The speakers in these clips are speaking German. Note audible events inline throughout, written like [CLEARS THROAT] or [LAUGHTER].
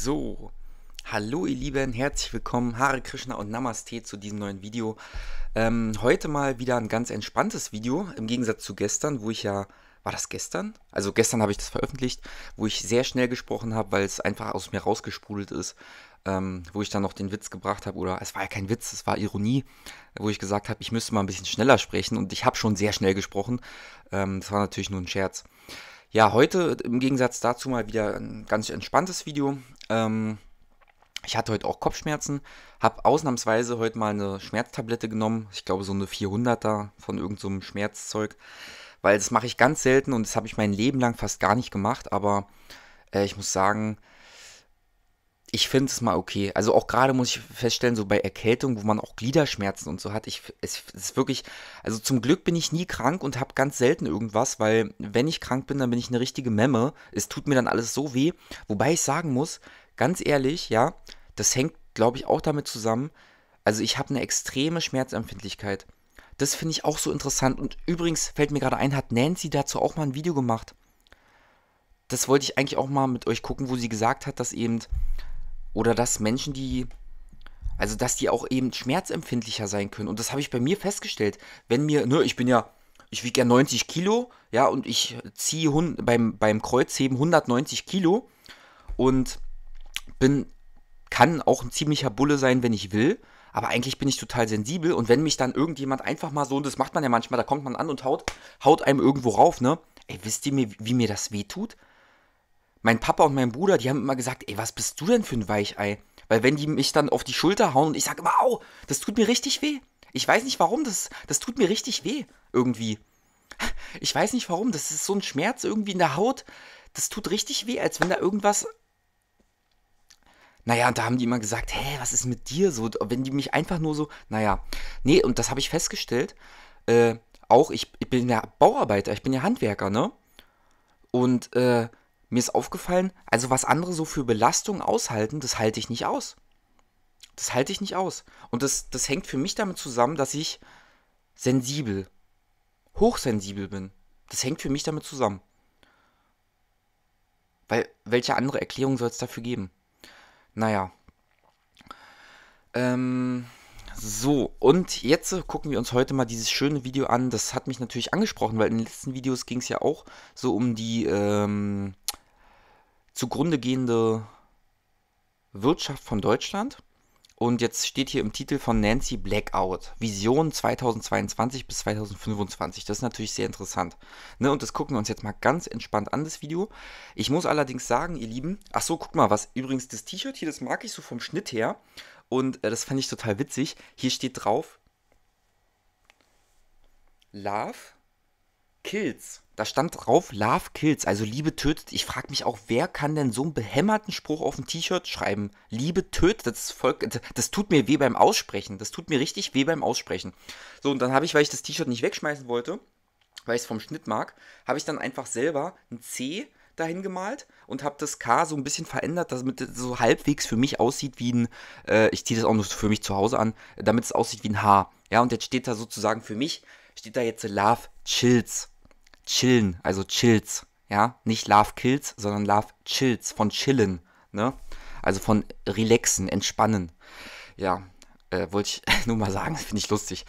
So, hallo ihr Lieben, herzlich willkommen, Hare Krishna und Namaste zu diesem neuen Video. Ähm, heute mal wieder ein ganz entspanntes Video, im Gegensatz zu gestern, wo ich ja, war das gestern? Also gestern habe ich das veröffentlicht, wo ich sehr schnell gesprochen habe, weil es einfach aus mir rausgesprudelt ist, ähm, wo ich dann noch den Witz gebracht habe, oder es war ja kein Witz, es war Ironie, wo ich gesagt habe, ich müsste mal ein bisschen schneller sprechen und ich habe schon sehr schnell gesprochen. Ähm, das war natürlich nur ein Scherz. Ja, heute im Gegensatz dazu mal wieder ein ganz entspanntes Video. Ähm, ich hatte heute auch Kopfschmerzen, habe ausnahmsweise heute mal eine Schmerztablette genommen. Ich glaube so eine 400er von irgendeinem so Schmerzzeug, weil das mache ich ganz selten und das habe ich mein Leben lang fast gar nicht gemacht. Aber äh, ich muss sagen, ich finde es mal okay. Also auch gerade muss ich feststellen, so bei Erkältung, wo man auch Gliederschmerzen und so hat, ich, es, es ist wirklich, also zum Glück bin ich nie krank und habe ganz selten irgendwas, weil wenn ich krank bin, dann bin ich eine richtige Memme. Es tut mir dann alles so weh. Wobei ich sagen muss, ganz ehrlich, ja, das hängt, glaube ich, auch damit zusammen. Also ich habe eine extreme Schmerzempfindlichkeit. Das finde ich auch so interessant. Und übrigens fällt mir gerade ein, hat Nancy dazu auch mal ein Video gemacht. Das wollte ich eigentlich auch mal mit euch gucken, wo sie gesagt hat, dass eben oder dass Menschen, die. Also, dass die auch eben schmerzempfindlicher sein können. Und das habe ich bei mir festgestellt. Wenn mir, ne, ich bin ja, ich wiege ja 90 Kilo, ja, und ich ziehe beim, beim Kreuzheben 190 Kilo und bin, kann auch ein ziemlicher Bulle sein, wenn ich will aber eigentlich bin ich total sensibel und wenn mich dann irgendjemand einfach mal so, und das macht man ja manchmal, da kommt man an und haut, haut einem irgendwo rauf, ne? Ey, wisst ihr mir, wie mir das wehtut? mein Papa und mein Bruder, die haben immer gesagt, ey, was bist du denn für ein Weichei? Weil wenn die mich dann auf die Schulter hauen und ich sage immer, au, das tut mir richtig weh. Ich weiß nicht warum, das, das tut mir richtig weh, irgendwie. Ich weiß nicht warum, das ist so ein Schmerz irgendwie in der Haut. Das tut richtig weh, als wenn da irgendwas... Naja, und da haben die immer gesagt, hä, was ist mit dir so? Wenn die mich einfach nur so... Naja, nee, und das habe ich festgestellt. Äh, auch, ich, ich bin ja Bauarbeiter, ich bin ja Handwerker, ne? Und äh, mir ist aufgefallen, also was andere so für Belastungen aushalten, das halte ich nicht aus. Das halte ich nicht aus. Und das, das hängt für mich damit zusammen, dass ich sensibel, hochsensibel bin. Das hängt für mich damit zusammen. Weil, welche andere Erklärung soll es dafür geben? Naja. Ähm, so, und jetzt gucken wir uns heute mal dieses schöne Video an. Das hat mich natürlich angesprochen, weil in den letzten Videos ging es ja auch so um die ähm, zugrunde gehende Wirtschaft von Deutschland. Und jetzt steht hier im Titel von Nancy Blackout, Vision 2022 bis 2025. Das ist natürlich sehr interessant. Ne, und das gucken wir uns jetzt mal ganz entspannt an, das Video. Ich muss allerdings sagen, ihr Lieben, ach so, guck mal, was übrigens das T-Shirt hier, das mag ich so vom Schnitt her. Und äh, das fand ich total witzig. Hier steht drauf, Love Kills. Da stand drauf Love Kills, also Liebe tötet. Ich frage mich auch, wer kann denn so einen behämmerten Spruch auf ein T-Shirt schreiben? Liebe tötet, das, folgt, das tut mir weh beim Aussprechen. Das tut mir richtig weh beim Aussprechen. So, und dann habe ich, weil ich das T-Shirt nicht wegschmeißen wollte, weil ich es vom Schnitt mag, habe ich dann einfach selber ein C dahin gemalt und habe das K so ein bisschen verändert, damit es so halbwegs für mich aussieht wie ein, äh, ich ziehe das auch nur für mich zu Hause an, damit es aussieht wie ein H. Ja, und jetzt steht da sozusagen für mich, steht da jetzt Love Chills chillen, also chills, ja, nicht love kills, sondern love chills, von chillen, ne, also von relaxen, entspannen, ja, äh, wollte ich [LAUGHS] nur mal sagen, finde ich lustig.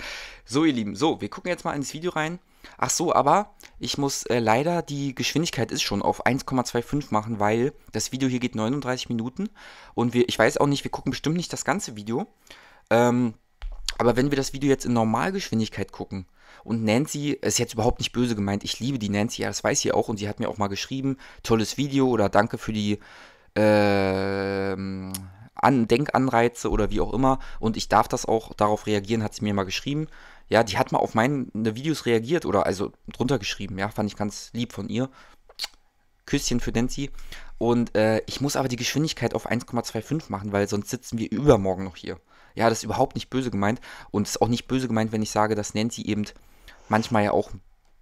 So, ihr Lieben, so, wir gucken jetzt mal ins Video rein. Ach so, aber ich muss äh, leider, die Geschwindigkeit ist schon auf 1,25 machen, weil das Video hier geht 39 Minuten und wir, ich weiß auch nicht, wir gucken bestimmt nicht das ganze Video. Ähm, aber wenn wir das Video jetzt in Normalgeschwindigkeit gucken, und Nancy ist jetzt überhaupt nicht böse gemeint. Ich liebe die Nancy, ja, das weiß sie auch. Und sie hat mir auch mal geschrieben, tolles Video oder danke für die äh, An Denkanreize oder wie auch immer. Und ich darf das auch darauf reagieren, hat sie mir mal geschrieben. Ja, die hat mal auf meine Videos reagiert oder also drunter geschrieben. Ja, fand ich ganz lieb von ihr. Küsschen für Nancy. Und äh, ich muss aber die Geschwindigkeit auf 1,25 machen, weil sonst sitzen wir übermorgen noch hier. Ja, das ist überhaupt nicht böse gemeint. Und es ist auch nicht böse gemeint, wenn ich sage, dass Nancy eben manchmal ja auch,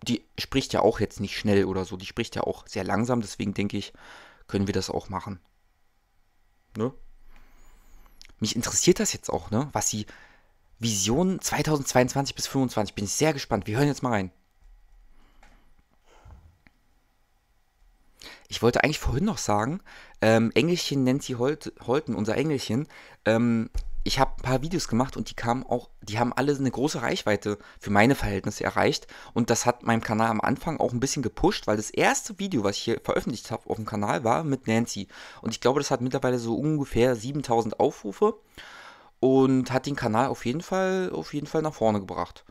die spricht ja auch jetzt nicht schnell oder so, die spricht ja auch sehr langsam, deswegen denke ich, können wir das auch machen. Ne? Mich interessiert das jetzt auch, ne? Was sie Vision 2022 bis 2025, bin ich sehr gespannt. Wir hören jetzt mal rein. Ich wollte eigentlich vorhin noch sagen, ähm, Engelchen Nancy Holt, Holten, unser Engelchen, ähm, ich habe ein paar Videos gemacht und die kamen auch, die haben alle eine große Reichweite für meine Verhältnisse erreicht. Und das hat meinem Kanal am Anfang auch ein bisschen gepusht, weil das erste Video, was ich hier veröffentlicht habe auf dem Kanal, war mit Nancy. Und ich glaube, das hat mittlerweile so ungefähr 7000 Aufrufe und hat den Kanal auf jeden Fall, auf jeden Fall nach vorne gebracht.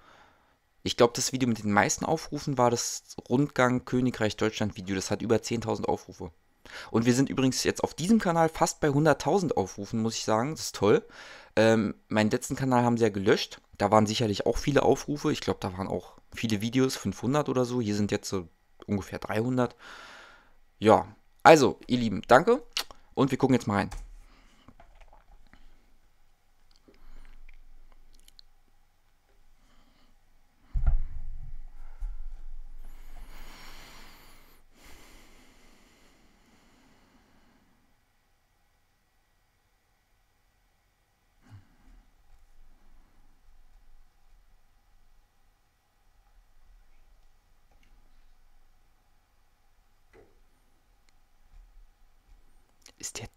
Ich glaube, das Video mit den meisten Aufrufen war das Rundgang Königreich Deutschland Video. Das hat über 10.000 Aufrufe. Und wir sind übrigens jetzt auf diesem Kanal fast bei 100.000 Aufrufen, muss ich sagen. Das ist toll. Ähm, meinen letzten Kanal haben sie ja gelöscht. Da waren sicherlich auch viele Aufrufe. Ich glaube, da waren auch viele Videos, 500 oder so. Hier sind jetzt so ungefähr 300. Ja, also, ihr Lieben, danke und wir gucken jetzt mal rein.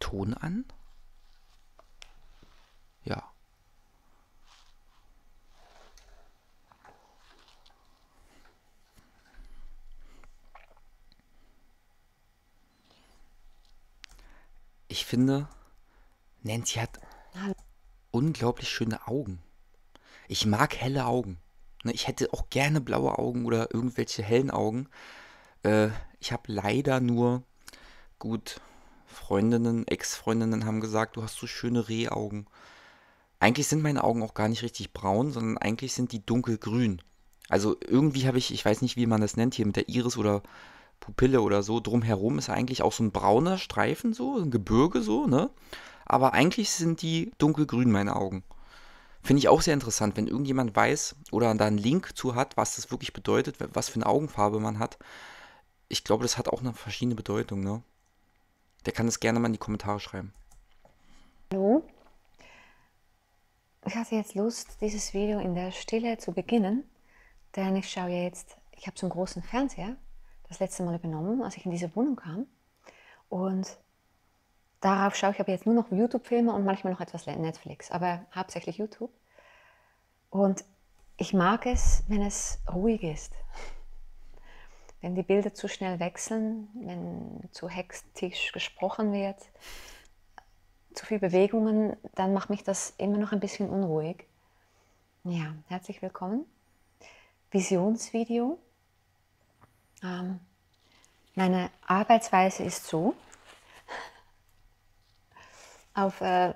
Ton an? Ja. Ich finde, Nancy hat unglaublich schöne Augen. Ich mag helle Augen. Ne, ich hätte auch gerne blaue Augen oder irgendwelche hellen Augen. Äh, ich habe leider nur gut Freundinnen, Ex-Freundinnen haben gesagt, du hast so schöne Rehaugen. Eigentlich sind meine Augen auch gar nicht richtig braun, sondern eigentlich sind die dunkelgrün. Also irgendwie habe ich, ich weiß nicht, wie man das nennt hier mit der Iris oder Pupille oder so, drumherum ist eigentlich auch so ein brauner Streifen, so ein Gebirge, so, ne? Aber eigentlich sind die dunkelgrün, meine Augen. Finde ich auch sehr interessant, wenn irgendjemand weiß oder da einen Link zu hat, was das wirklich bedeutet, was für eine Augenfarbe man hat. Ich glaube, das hat auch eine verschiedene Bedeutung, ne? Der kann das gerne mal in die Kommentare schreiben. Hallo. Ich hatte jetzt Lust, dieses Video in der Stille zu beginnen, denn ich schaue jetzt, ich habe so einen großen Fernseher das letzte Mal übernommen, als ich in diese Wohnung kam. Und darauf schaue ich aber jetzt nur noch YouTube-Filme und manchmal noch etwas Netflix, aber hauptsächlich YouTube. Und ich mag es, wenn es ruhig ist wenn die Bilder zu schnell wechseln, wenn zu hektisch gesprochen wird, zu viel Bewegungen, dann macht mich das immer noch ein bisschen unruhig. Ja, herzlich willkommen. Visionsvideo. Ähm, meine Arbeitsweise ist so. Auf äh,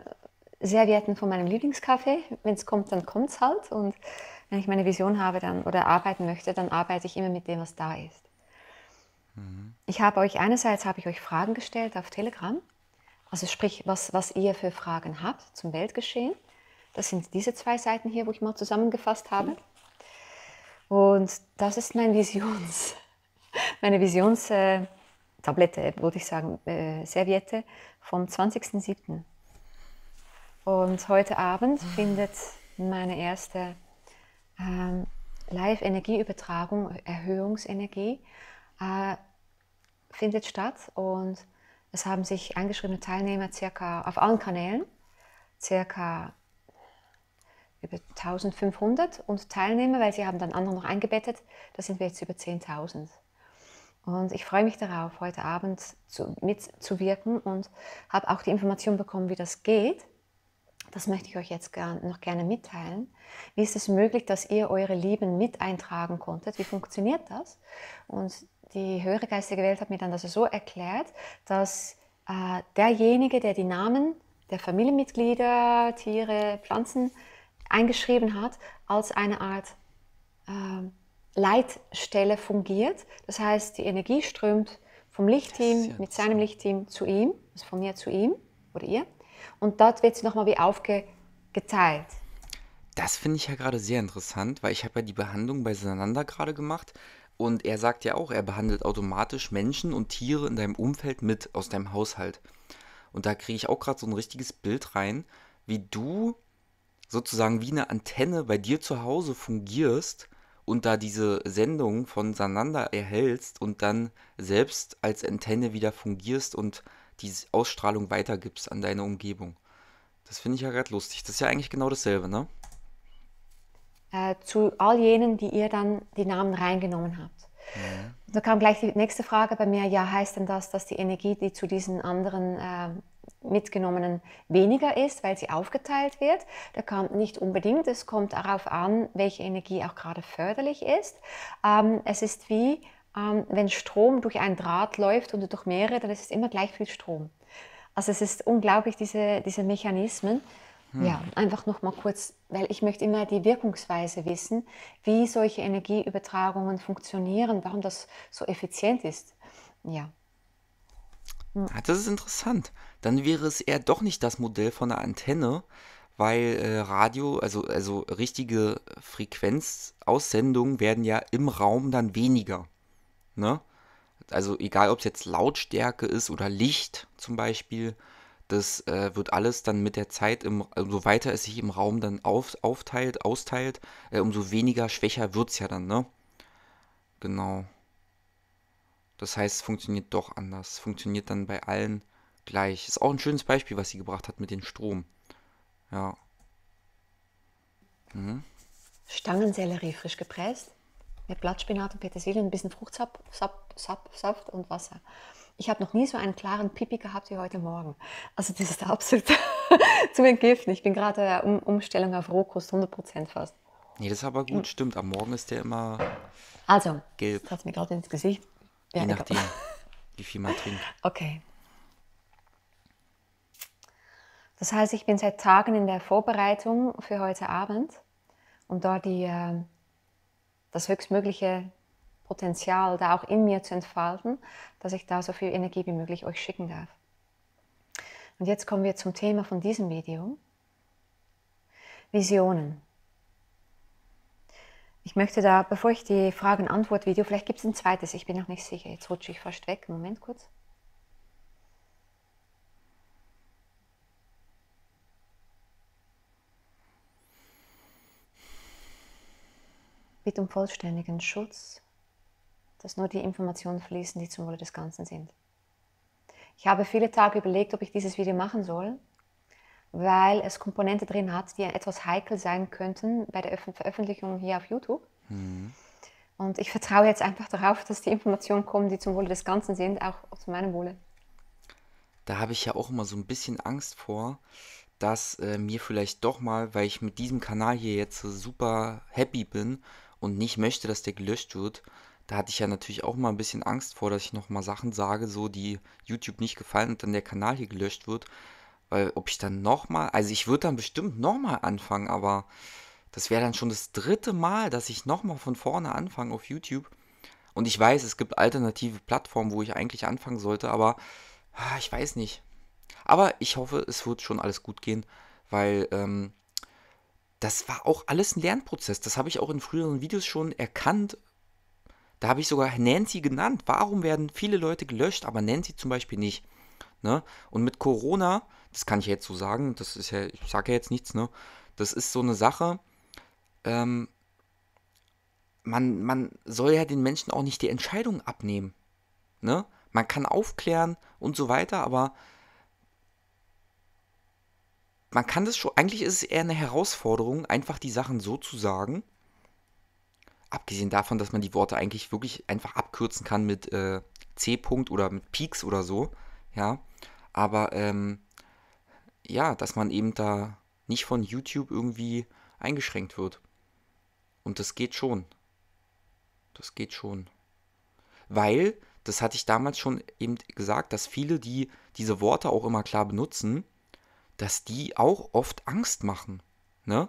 Servietten von meinem Lieblingskaffee. Wenn es kommt, dann kommt es halt. Und wenn ich meine Vision habe dann, oder arbeiten möchte, dann arbeite ich immer mit dem, was da ist. Ich habe euch einerseits habe ich euch Fragen gestellt auf Telegram, also sprich, was, was ihr für Fragen habt zum Weltgeschehen. Das sind diese zwei Seiten hier, wo ich mal zusammengefasst habe. Und das ist mein Visions, [LAUGHS] meine Visionstablette, würde ich sagen, äh, Serviette vom 20.07. Und heute Abend findet meine erste ähm, Live-Energieübertragung, Erhöhungsenergie, äh, findet statt und es haben sich eingeschriebene Teilnehmer circa auf allen Kanälen, circa über 1500 und Teilnehmer, weil sie haben dann andere noch eingebettet, da sind wir jetzt über 10.000. Und ich freue mich darauf, heute Abend zu, mitzuwirken und habe auch die Information bekommen, wie das geht. Das möchte ich euch jetzt gern, noch gerne mitteilen. Wie ist es möglich, dass ihr eure Lieben mit eintragen konntet? Wie funktioniert das? Und die höhere geistige Welt hat mir dann das so erklärt, dass äh, derjenige, der die Namen der Familienmitglieder, Tiere, Pflanzen eingeschrieben hat, als eine Art äh, Leitstelle fungiert. Das heißt, die Energie strömt vom Lichtteam ja mit seinem Lichtteam zu ihm, also von mir zu ihm oder ihr. Und dort wird sie nochmal wie aufgeteilt. Das finde ich ja gerade sehr interessant, weil ich habe ja die Behandlung bei gerade gemacht und er sagt ja auch, er behandelt automatisch Menschen und Tiere in deinem Umfeld mit, aus deinem Haushalt. Und da kriege ich auch gerade so ein richtiges Bild rein, wie du sozusagen wie eine Antenne bei dir zu Hause fungierst und da diese Sendung von Sananda erhältst und dann selbst als Antenne wieder fungierst und die Ausstrahlung weitergibst an deine Umgebung. Das finde ich ja gerade lustig. Das ist ja eigentlich genau dasselbe, ne? Äh, zu all jenen, die ihr dann die Namen reingenommen habt. Ja. Da kam gleich die nächste Frage bei mir, ja, heißt denn das, dass die Energie, die zu diesen anderen äh, mitgenommenen weniger ist, weil sie aufgeteilt wird? Da kam nicht unbedingt, es kommt darauf an, welche Energie auch gerade förderlich ist. Ähm, es ist wie, ähm, wenn Strom durch ein Draht läuft und durch mehrere, dann ist es immer gleich viel Strom. Also es ist unglaublich, diese, diese Mechanismen. Hm. Ja, einfach nochmal kurz, weil ich möchte immer die Wirkungsweise wissen, wie solche Energieübertragungen funktionieren, warum das so effizient ist. Ja. Hm. Ah, das ist interessant. Dann wäre es eher doch nicht das Modell von einer Antenne, weil äh, Radio, also, also richtige Frequenzaussendungen werden ja im Raum dann weniger. Ne? Also egal, ob es jetzt Lautstärke ist oder Licht zum Beispiel, das äh, wird alles dann mit der Zeit, im, umso weiter es sich im Raum dann auf, aufteilt, austeilt, äh, umso weniger schwächer wird es ja dann, ne? Genau. Das heißt, es funktioniert doch anders. Es Funktioniert dann bei allen gleich. Ist auch ein schönes Beispiel, was sie gebracht hat mit dem Strom. Ja. Mhm. Stangensellerie frisch gepresst mit Blattspinat und Petersilie und ein bisschen Fruchtsaft und Wasser ich habe noch nie so einen klaren Pipi gehabt wie heute Morgen. Also das ist absolut [LAUGHS] zu entgiften. Ich bin gerade der um Umstellung auf Rohkost 100% fast. Nee, das ist aber gut, stimmt. Am Morgen ist der immer also, gelb. Also, mir gerade ins Gesicht. Ja, Je nachdem, [LAUGHS] wie viel man trinkt. Okay. Das heißt, ich bin seit Tagen in der Vorbereitung für heute Abend, um da die, äh, das höchstmögliche Potenzial da auch in mir zu entfalten, dass ich da so viel Energie wie möglich euch schicken darf. Und jetzt kommen wir zum Thema von diesem Video. Visionen. Ich möchte da, bevor ich die Fragen-Antwort-Video, vielleicht gibt es ein zweites, ich bin noch nicht sicher. Jetzt rutsche ich fast weg. Moment kurz. Bitte um vollständigen Schutz dass nur die Informationen fließen, die zum Wohle des Ganzen sind. Ich habe viele Tage überlegt, ob ich dieses Video machen soll, weil es Komponente drin hat, die etwas heikel sein könnten bei der Veröffentlichung hier auf YouTube. Mhm. Und ich vertraue jetzt einfach darauf, dass die Informationen kommen, die zum Wohle des Ganzen sind, auch zu meinem Wohle. Da habe ich ja auch immer so ein bisschen Angst vor, dass äh, mir vielleicht doch mal, weil ich mit diesem Kanal hier jetzt super happy bin und nicht möchte, dass der gelöscht wird, da hatte ich ja natürlich auch mal ein bisschen Angst vor, dass ich nochmal Sachen sage, so die YouTube nicht gefallen und dann der Kanal hier gelöscht wird. Weil ob ich dann nochmal, also ich würde dann bestimmt nochmal anfangen, aber das wäre dann schon das dritte Mal, dass ich nochmal von vorne anfange auf YouTube. Und ich weiß, es gibt alternative Plattformen, wo ich eigentlich anfangen sollte, aber ah, ich weiß nicht. Aber ich hoffe, es wird schon alles gut gehen, weil ähm, das war auch alles ein Lernprozess. Das habe ich auch in früheren Videos schon erkannt da habe ich sogar Nancy genannt. Warum werden viele Leute gelöscht, aber Nancy zum Beispiel nicht? Ne? Und mit Corona, das kann ich jetzt so sagen, das ist ja, ich sage ja jetzt nichts, ne? Das ist so eine Sache, ähm, man, man soll ja den Menschen auch nicht die Entscheidung abnehmen. Ne? Man kann aufklären und so weiter, aber man kann das schon, eigentlich ist es eher eine Herausforderung, einfach die Sachen so zu sagen, abgesehen davon, dass man die Worte eigentlich wirklich einfach abkürzen kann mit äh, C-Punkt oder mit Peaks oder so, ja. Aber ähm, ja, dass man eben da nicht von YouTube irgendwie eingeschränkt wird. Und das geht schon. Das geht schon. Weil, das hatte ich damals schon eben gesagt, dass viele, die diese Worte auch immer klar benutzen, dass die auch oft Angst machen. Ne?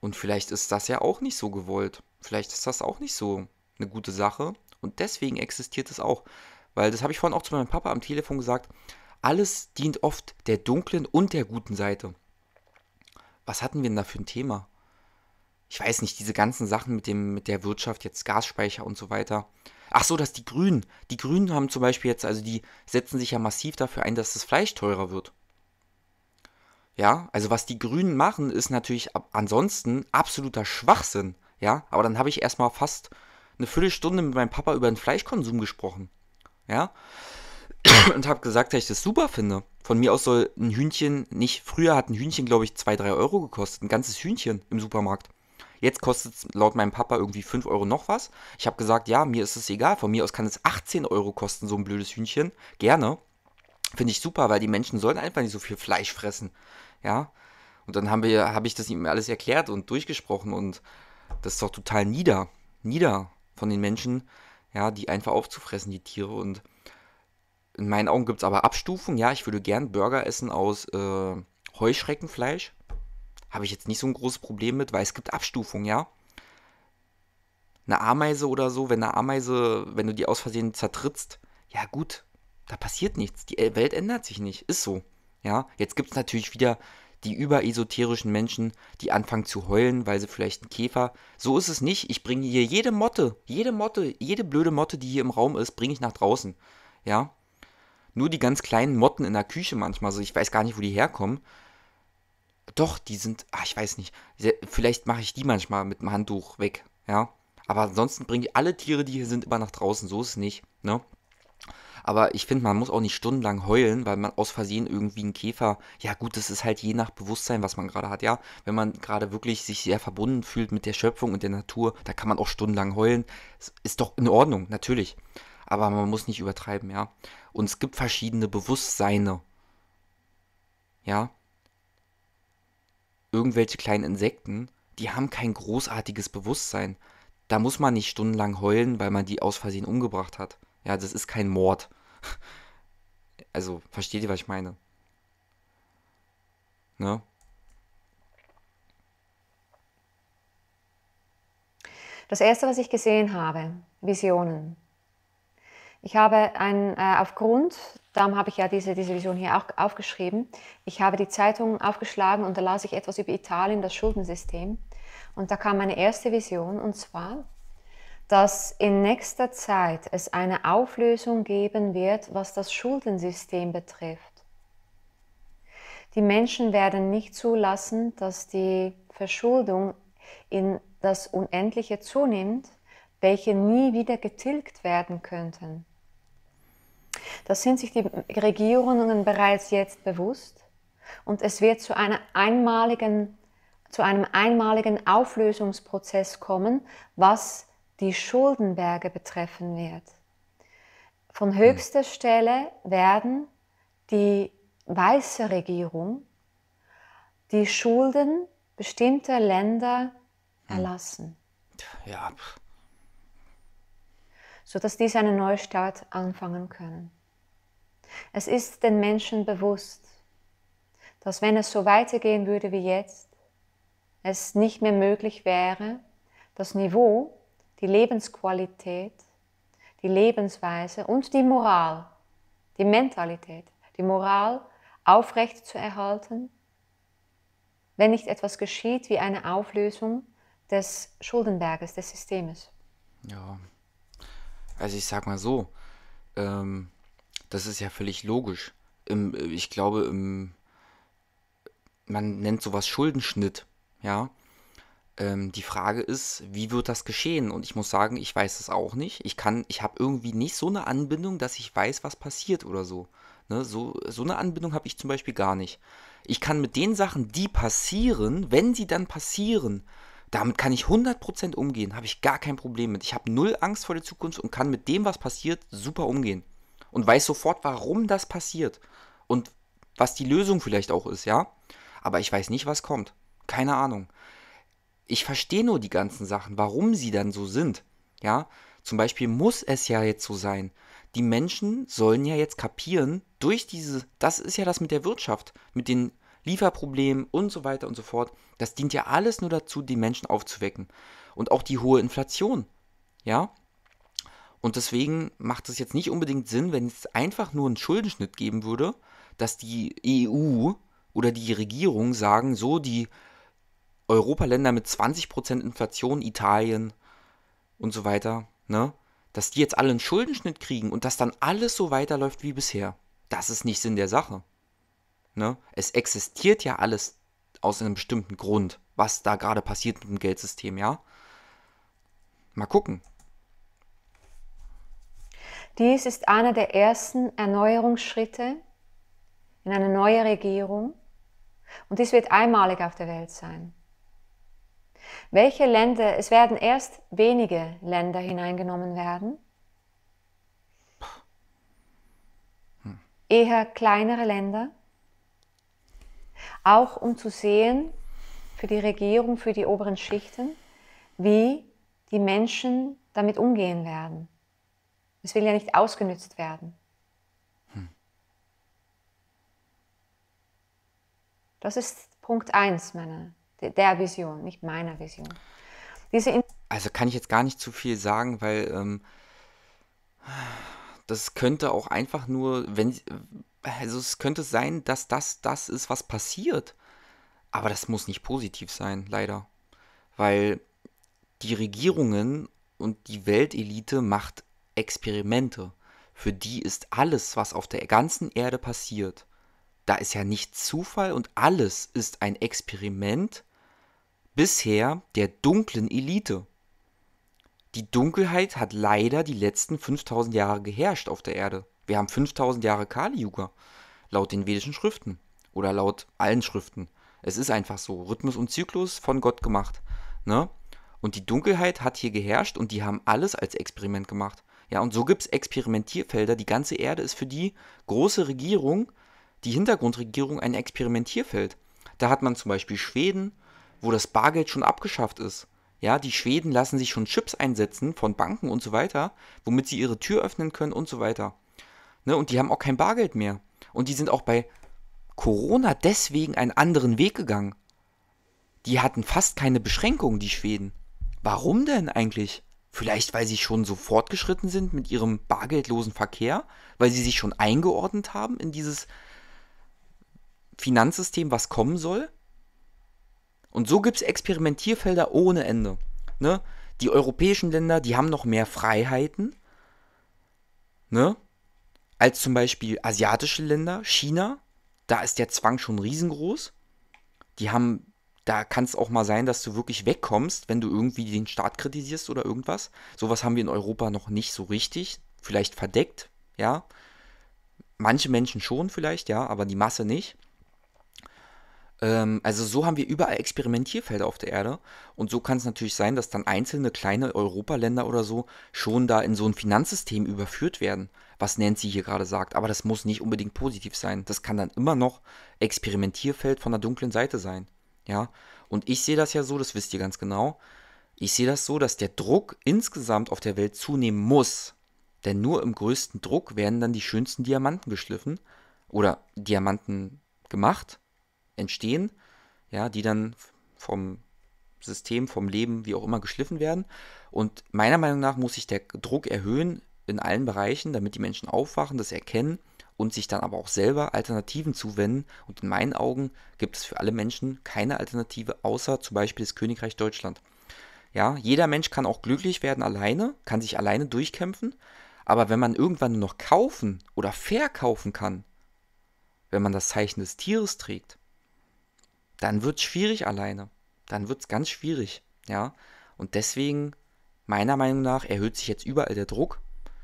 Und vielleicht ist das ja auch nicht so gewollt. Vielleicht ist das auch nicht so eine gute Sache und deswegen existiert es auch. Weil das habe ich vorhin auch zu meinem Papa am Telefon gesagt. Alles dient oft der dunklen und der guten Seite. Was hatten wir denn da für ein Thema? Ich weiß nicht, diese ganzen Sachen mit, dem, mit der Wirtschaft, jetzt Gasspeicher und so weiter. Ach so, dass die Grünen. Die Grünen haben zum Beispiel jetzt, also die setzen sich ja massiv dafür ein, dass das Fleisch teurer wird. Ja, also was die Grünen machen, ist natürlich ansonsten absoluter Schwachsinn. Ja, aber dann habe ich erstmal fast eine Viertelstunde mit meinem Papa über den Fleischkonsum gesprochen. Ja. [CLEARS THROAT] Und habe gesagt, dass ich das super finde. Von mir aus soll ein Hühnchen nicht. Früher hat ein Hühnchen, glaube ich, 2, 3 Euro gekostet. Ein ganzes Hühnchen im Supermarkt. Jetzt kostet es laut meinem Papa irgendwie 5 Euro noch was. Ich habe gesagt, ja, mir ist es egal. Von mir aus kann es 18 Euro kosten, so ein blödes Hühnchen. Gerne. Finde ich super, weil die Menschen sollen einfach nicht so viel Fleisch fressen. Ja. Und dann haben wir, habe ich das ihm alles erklärt und durchgesprochen und das ist doch total nieder, nieder von den Menschen, ja, die einfach aufzufressen, die Tiere. Und in meinen Augen gibt es aber Abstufungen. Ja, ich würde gern Burger essen aus äh, Heuschreckenfleisch. Habe ich jetzt nicht so ein großes Problem mit, weil es gibt Abstufungen, ja. Eine Ameise oder so, wenn eine Ameise, wenn du die aus Versehen zertrittst, ja gut, da passiert nichts. Die äh, Welt ändert sich nicht. Ist so. Ja, jetzt gibt es natürlich wieder die überesoterischen Menschen, die anfangen zu heulen, weil sie vielleicht ein Käfer. So ist es nicht. Ich bringe hier jede Motte, jede Motte, jede blöde Motte, die hier im Raum ist, bringe ich nach draußen. Ja. Nur die ganz kleinen Motten in der Küche manchmal, so ich weiß gar nicht, wo die herkommen. Doch, die sind, ach, ich weiß nicht. Vielleicht mache ich die manchmal mit dem Handtuch weg, ja. Aber ansonsten bringe ich alle Tiere, die hier sind, immer nach draußen. So ist es nicht, ne? Aber ich finde, man muss auch nicht stundenlang heulen, weil man aus Versehen irgendwie einen Käfer, ja gut, das ist halt je nach Bewusstsein, was man gerade hat, ja. Wenn man gerade wirklich sich sehr verbunden fühlt mit der Schöpfung und der Natur, da kann man auch stundenlang heulen. Das ist doch in Ordnung, natürlich. Aber man muss nicht übertreiben, ja. Und es gibt verschiedene Bewusstseine. Ja. Irgendwelche kleinen Insekten, die haben kein großartiges Bewusstsein. Da muss man nicht stundenlang heulen, weil man die aus Versehen umgebracht hat. Ja, das ist kein Mord. Also, versteht ihr, was ich meine? Ne? Das erste, was ich gesehen habe, Visionen. Ich habe ein, äh, aufgrund, darum habe ich ja diese, diese Vision hier auch aufgeschrieben, ich habe die Zeitung aufgeschlagen und da las ich etwas über Italien, das Schuldensystem. Und da kam meine erste Vision und zwar, dass in nächster Zeit es eine Auflösung geben wird, was das Schuldensystem betrifft. Die Menschen werden nicht zulassen, dass die Verschuldung in das Unendliche zunimmt, welche nie wieder getilgt werden könnten. Das sind sich die Regierungen bereits jetzt bewusst und es wird zu, einer einmaligen, zu einem einmaligen Auflösungsprozess kommen, was die Schuldenberge betreffen wird. Von höchster Stelle werden die weiße Regierung die Schulden bestimmter Länder hm. erlassen. Ja. Sodass diese einen Neustart anfangen können. Es ist den Menschen bewusst, dass wenn es so weitergehen würde wie jetzt, es nicht mehr möglich wäre, das Niveau die Lebensqualität, die Lebensweise und die Moral, die Mentalität, die Moral aufrecht zu erhalten, wenn nicht etwas geschieht wie eine Auflösung des Schuldenberges, des Systems. Ja, also ich sag mal so, ähm, das ist ja völlig logisch. Im, äh, ich glaube, im, man nennt sowas Schuldenschnitt, ja. Ähm, die Frage ist, wie wird das geschehen? Und ich muss sagen, ich weiß es auch nicht. Ich kann, ich habe irgendwie nicht so eine Anbindung, dass ich weiß, was passiert oder so. Ne? So, so eine Anbindung habe ich zum Beispiel gar nicht. Ich kann mit den Sachen, die passieren, wenn sie dann passieren, damit kann ich 100% umgehen, habe ich gar kein Problem mit. Ich habe null Angst vor der Zukunft und kann mit dem, was passiert, super umgehen. Und weiß sofort, warum das passiert. Und was die Lösung vielleicht auch ist, ja? Aber ich weiß nicht, was kommt. Keine Ahnung ich verstehe nur die ganzen Sachen, warum sie dann so sind. Ja, zum Beispiel muss es ja jetzt so sein. Die Menschen sollen ja jetzt kapieren, durch diese, das ist ja das mit der Wirtschaft, mit den Lieferproblemen und so weiter und so fort. Das dient ja alles nur dazu, die Menschen aufzuwecken. Und auch die hohe Inflation. Ja, und deswegen macht es jetzt nicht unbedingt Sinn, wenn es einfach nur einen Schuldenschnitt geben würde, dass die EU oder die Regierung sagen, so die Europaländer mit 20% Inflation, Italien und so weiter, ne? Dass die jetzt alle einen Schuldenschnitt kriegen und dass dann alles so weiterläuft wie bisher. Das ist nicht Sinn der Sache. Ne? Es existiert ja alles aus einem bestimmten Grund, was da gerade passiert mit dem Geldsystem, ja? Mal gucken. Dies ist einer der ersten Erneuerungsschritte in eine neue Regierung und dies wird einmalig auf der Welt sein. Welche Länder, es werden erst wenige Länder hineingenommen werden? Hm. Eher kleinere Länder? Auch um zu sehen, für die Regierung, für die oberen Schichten, wie die Menschen damit umgehen werden. Es will ja nicht ausgenützt werden. Hm. Das ist Punkt 1 meiner der Vision, nicht meiner Vision. Diese also kann ich jetzt gar nicht zu viel sagen, weil ähm, das könnte auch einfach nur, wenn, also es könnte sein, dass das das ist, was passiert. Aber das muss nicht positiv sein, leider. Weil die Regierungen und die Weltelite macht Experimente. Für die ist alles, was auf der ganzen Erde passiert, da ist ja nicht Zufall und alles ist ein Experiment bisher der dunklen Elite. Die Dunkelheit hat leider die letzten 5000 Jahre geherrscht auf der Erde. Wir haben 5000 Jahre Kali-Yuga, laut den vedischen Schriften oder laut allen Schriften. Es ist einfach so, Rhythmus und Zyklus von Gott gemacht. Ne? Und die Dunkelheit hat hier geherrscht und die haben alles als Experiment gemacht. Ja, und so gibt es Experimentierfelder. Die ganze Erde ist für die große Regierung, die Hintergrundregierung, ein Experimentierfeld. Da hat man zum Beispiel Schweden, wo das Bargeld schon abgeschafft ist. Ja, die Schweden lassen sich schon Chips einsetzen von Banken und so weiter, womit sie ihre Tür öffnen können und so weiter. Ne, und die haben auch kein Bargeld mehr. Und die sind auch bei Corona deswegen einen anderen Weg gegangen. Die hatten fast keine Beschränkungen, die Schweden. Warum denn eigentlich? Vielleicht, weil sie schon so fortgeschritten sind mit ihrem bargeldlosen Verkehr, weil sie sich schon eingeordnet haben in dieses Finanzsystem, was kommen soll? Und so gibt es Experimentierfelder ohne Ende. Ne? Die europäischen Länder, die haben noch mehr Freiheiten. Ne? Als zum Beispiel asiatische Länder, China, da ist der Zwang schon riesengroß. Die haben, da kann es auch mal sein, dass du wirklich wegkommst, wenn du irgendwie den Staat kritisierst oder irgendwas. Sowas haben wir in Europa noch nicht so richtig. Vielleicht verdeckt, ja. Manche Menschen schon vielleicht, ja, aber die Masse nicht. Ähm, also so haben wir überall Experimentierfelder auf der Erde. Und so kann es natürlich sein, dass dann einzelne kleine Europaländer oder so schon da in so ein Finanzsystem überführt werden, was Nancy hier gerade sagt. Aber das muss nicht unbedingt positiv sein. Das kann dann immer noch Experimentierfeld von der dunklen Seite sein. Ja, und ich sehe das ja so, das wisst ihr ganz genau. Ich sehe das so, dass der Druck insgesamt auf der Welt zunehmen muss. Denn nur im größten Druck werden dann die schönsten Diamanten geschliffen oder Diamanten gemacht entstehen, ja, die dann vom System, vom Leben, wie auch immer, geschliffen werden. Und meiner Meinung nach muss sich der Druck erhöhen in allen Bereichen, damit die Menschen aufwachen, das erkennen und sich dann aber auch selber Alternativen zuwenden. Und in meinen Augen gibt es für alle Menschen keine Alternative, außer zum Beispiel das Königreich Deutschland. Ja, jeder Mensch kann auch glücklich werden alleine, kann sich alleine durchkämpfen. Aber wenn man irgendwann nur noch kaufen oder verkaufen kann, wenn man das Zeichen des Tieres trägt, dann wird es schwierig alleine. Dann wird es ganz schwierig. Ja? Und deswegen, meiner Meinung nach, erhöht sich jetzt überall der Druck,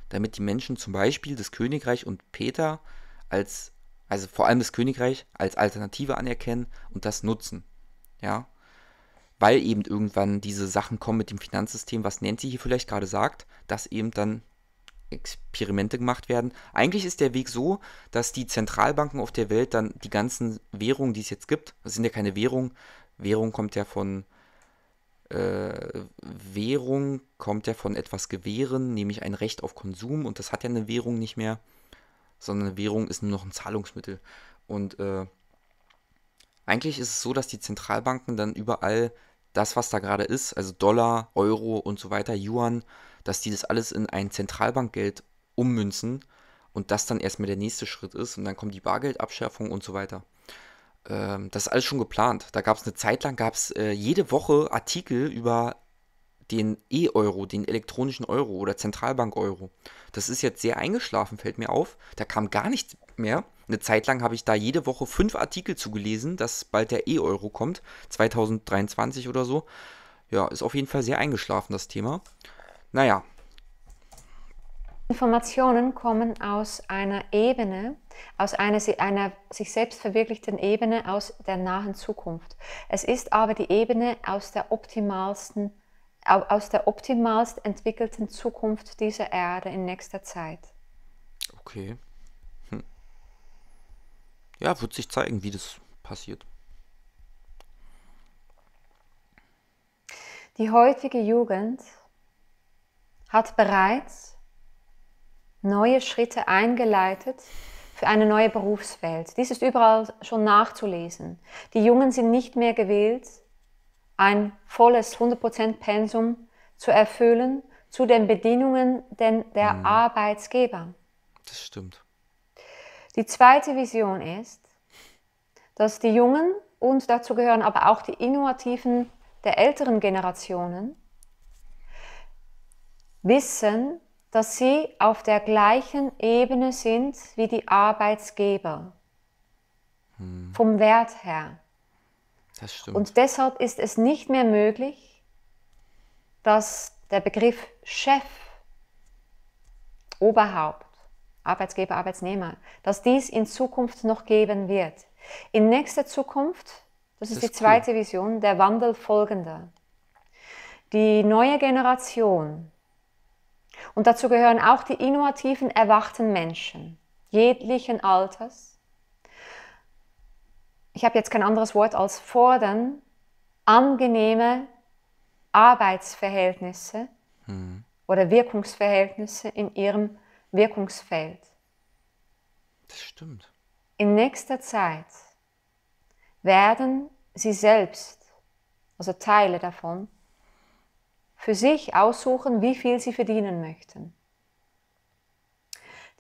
damit die Menschen zum Beispiel das Königreich und Peter als, also vor allem das Königreich, als Alternative anerkennen und das nutzen. Ja? Weil eben irgendwann diese Sachen kommen mit dem Finanzsystem, was Nancy hier vielleicht gerade sagt, dass eben dann Experimente gemacht werden. Eigentlich ist der Weg so, dass die Zentralbanken auf der Welt dann die ganzen Währungen, die es jetzt gibt, das sind ja keine Währungen, Währung kommt ja von äh, Währung kommt ja von etwas gewähren, nämlich ein Recht auf Konsum und das hat ja eine Währung nicht mehr, sondern eine Währung ist nur noch ein Zahlungsmittel. Und äh, eigentlich ist es so, dass die Zentralbanken dann überall das, was da gerade ist, also Dollar, Euro und so weiter, Yuan, dass die das alles in ein Zentralbankgeld ummünzen und das dann erstmal der nächste Schritt ist und dann kommt die Bargeldabschärfung und so weiter. Ähm, das ist alles schon geplant. Da gab es eine Zeit lang, gab es äh, jede Woche Artikel über den E-Euro, den elektronischen Euro oder Zentralbank-Euro. Das ist jetzt sehr eingeschlafen, fällt mir auf. Da kam gar nichts mehr. Eine Zeit lang habe ich da jede Woche fünf Artikel zugelesen, dass bald der E-Euro kommt, 2023 oder so. Ja, ist auf jeden Fall sehr eingeschlafen, das Thema. Naja. Informationen kommen aus einer Ebene, aus einer, einer, sich selbst verwirklichten Ebene aus der nahen Zukunft. Es ist aber die Ebene aus der optimalsten, aus der optimalst entwickelten Zukunft dieser Erde in nächster Zeit. Okay. Hm. Ja, wird sich zeigen, wie das passiert. Die heutige Jugend hat bereits neue Schritte eingeleitet für eine neue Berufswelt. Dies ist überall schon nachzulesen. Die Jungen sind nicht mehr gewählt, ein volles 100% Pensum zu erfüllen zu den Bedingungen der hm. Arbeitsgeber. Das stimmt. Die zweite Vision ist, dass die Jungen und dazu gehören aber auch die Innovativen der älteren Generationen wissen, dass sie auf der gleichen Ebene sind wie die Arbeitsgeber. Hm. Vom Wert her. Das stimmt. Und deshalb ist es nicht mehr möglich, dass der Begriff Chef, Oberhaupt, Arbeitsgeber, Arbeitnehmer, dass dies in Zukunft noch geben wird. In nächster Zukunft, das, das ist die zweite Vision, der Wandel folgender. Die neue Generation und dazu gehören auch die innovativen, erwachten Menschen jeglichen Alters. Ich habe jetzt kein anderes Wort als fordern, angenehme Arbeitsverhältnisse mhm. oder Wirkungsverhältnisse in ihrem Wirkungsfeld. Das stimmt. In nächster Zeit werden sie selbst, also Teile davon, für sich aussuchen, wie viel sie verdienen möchten.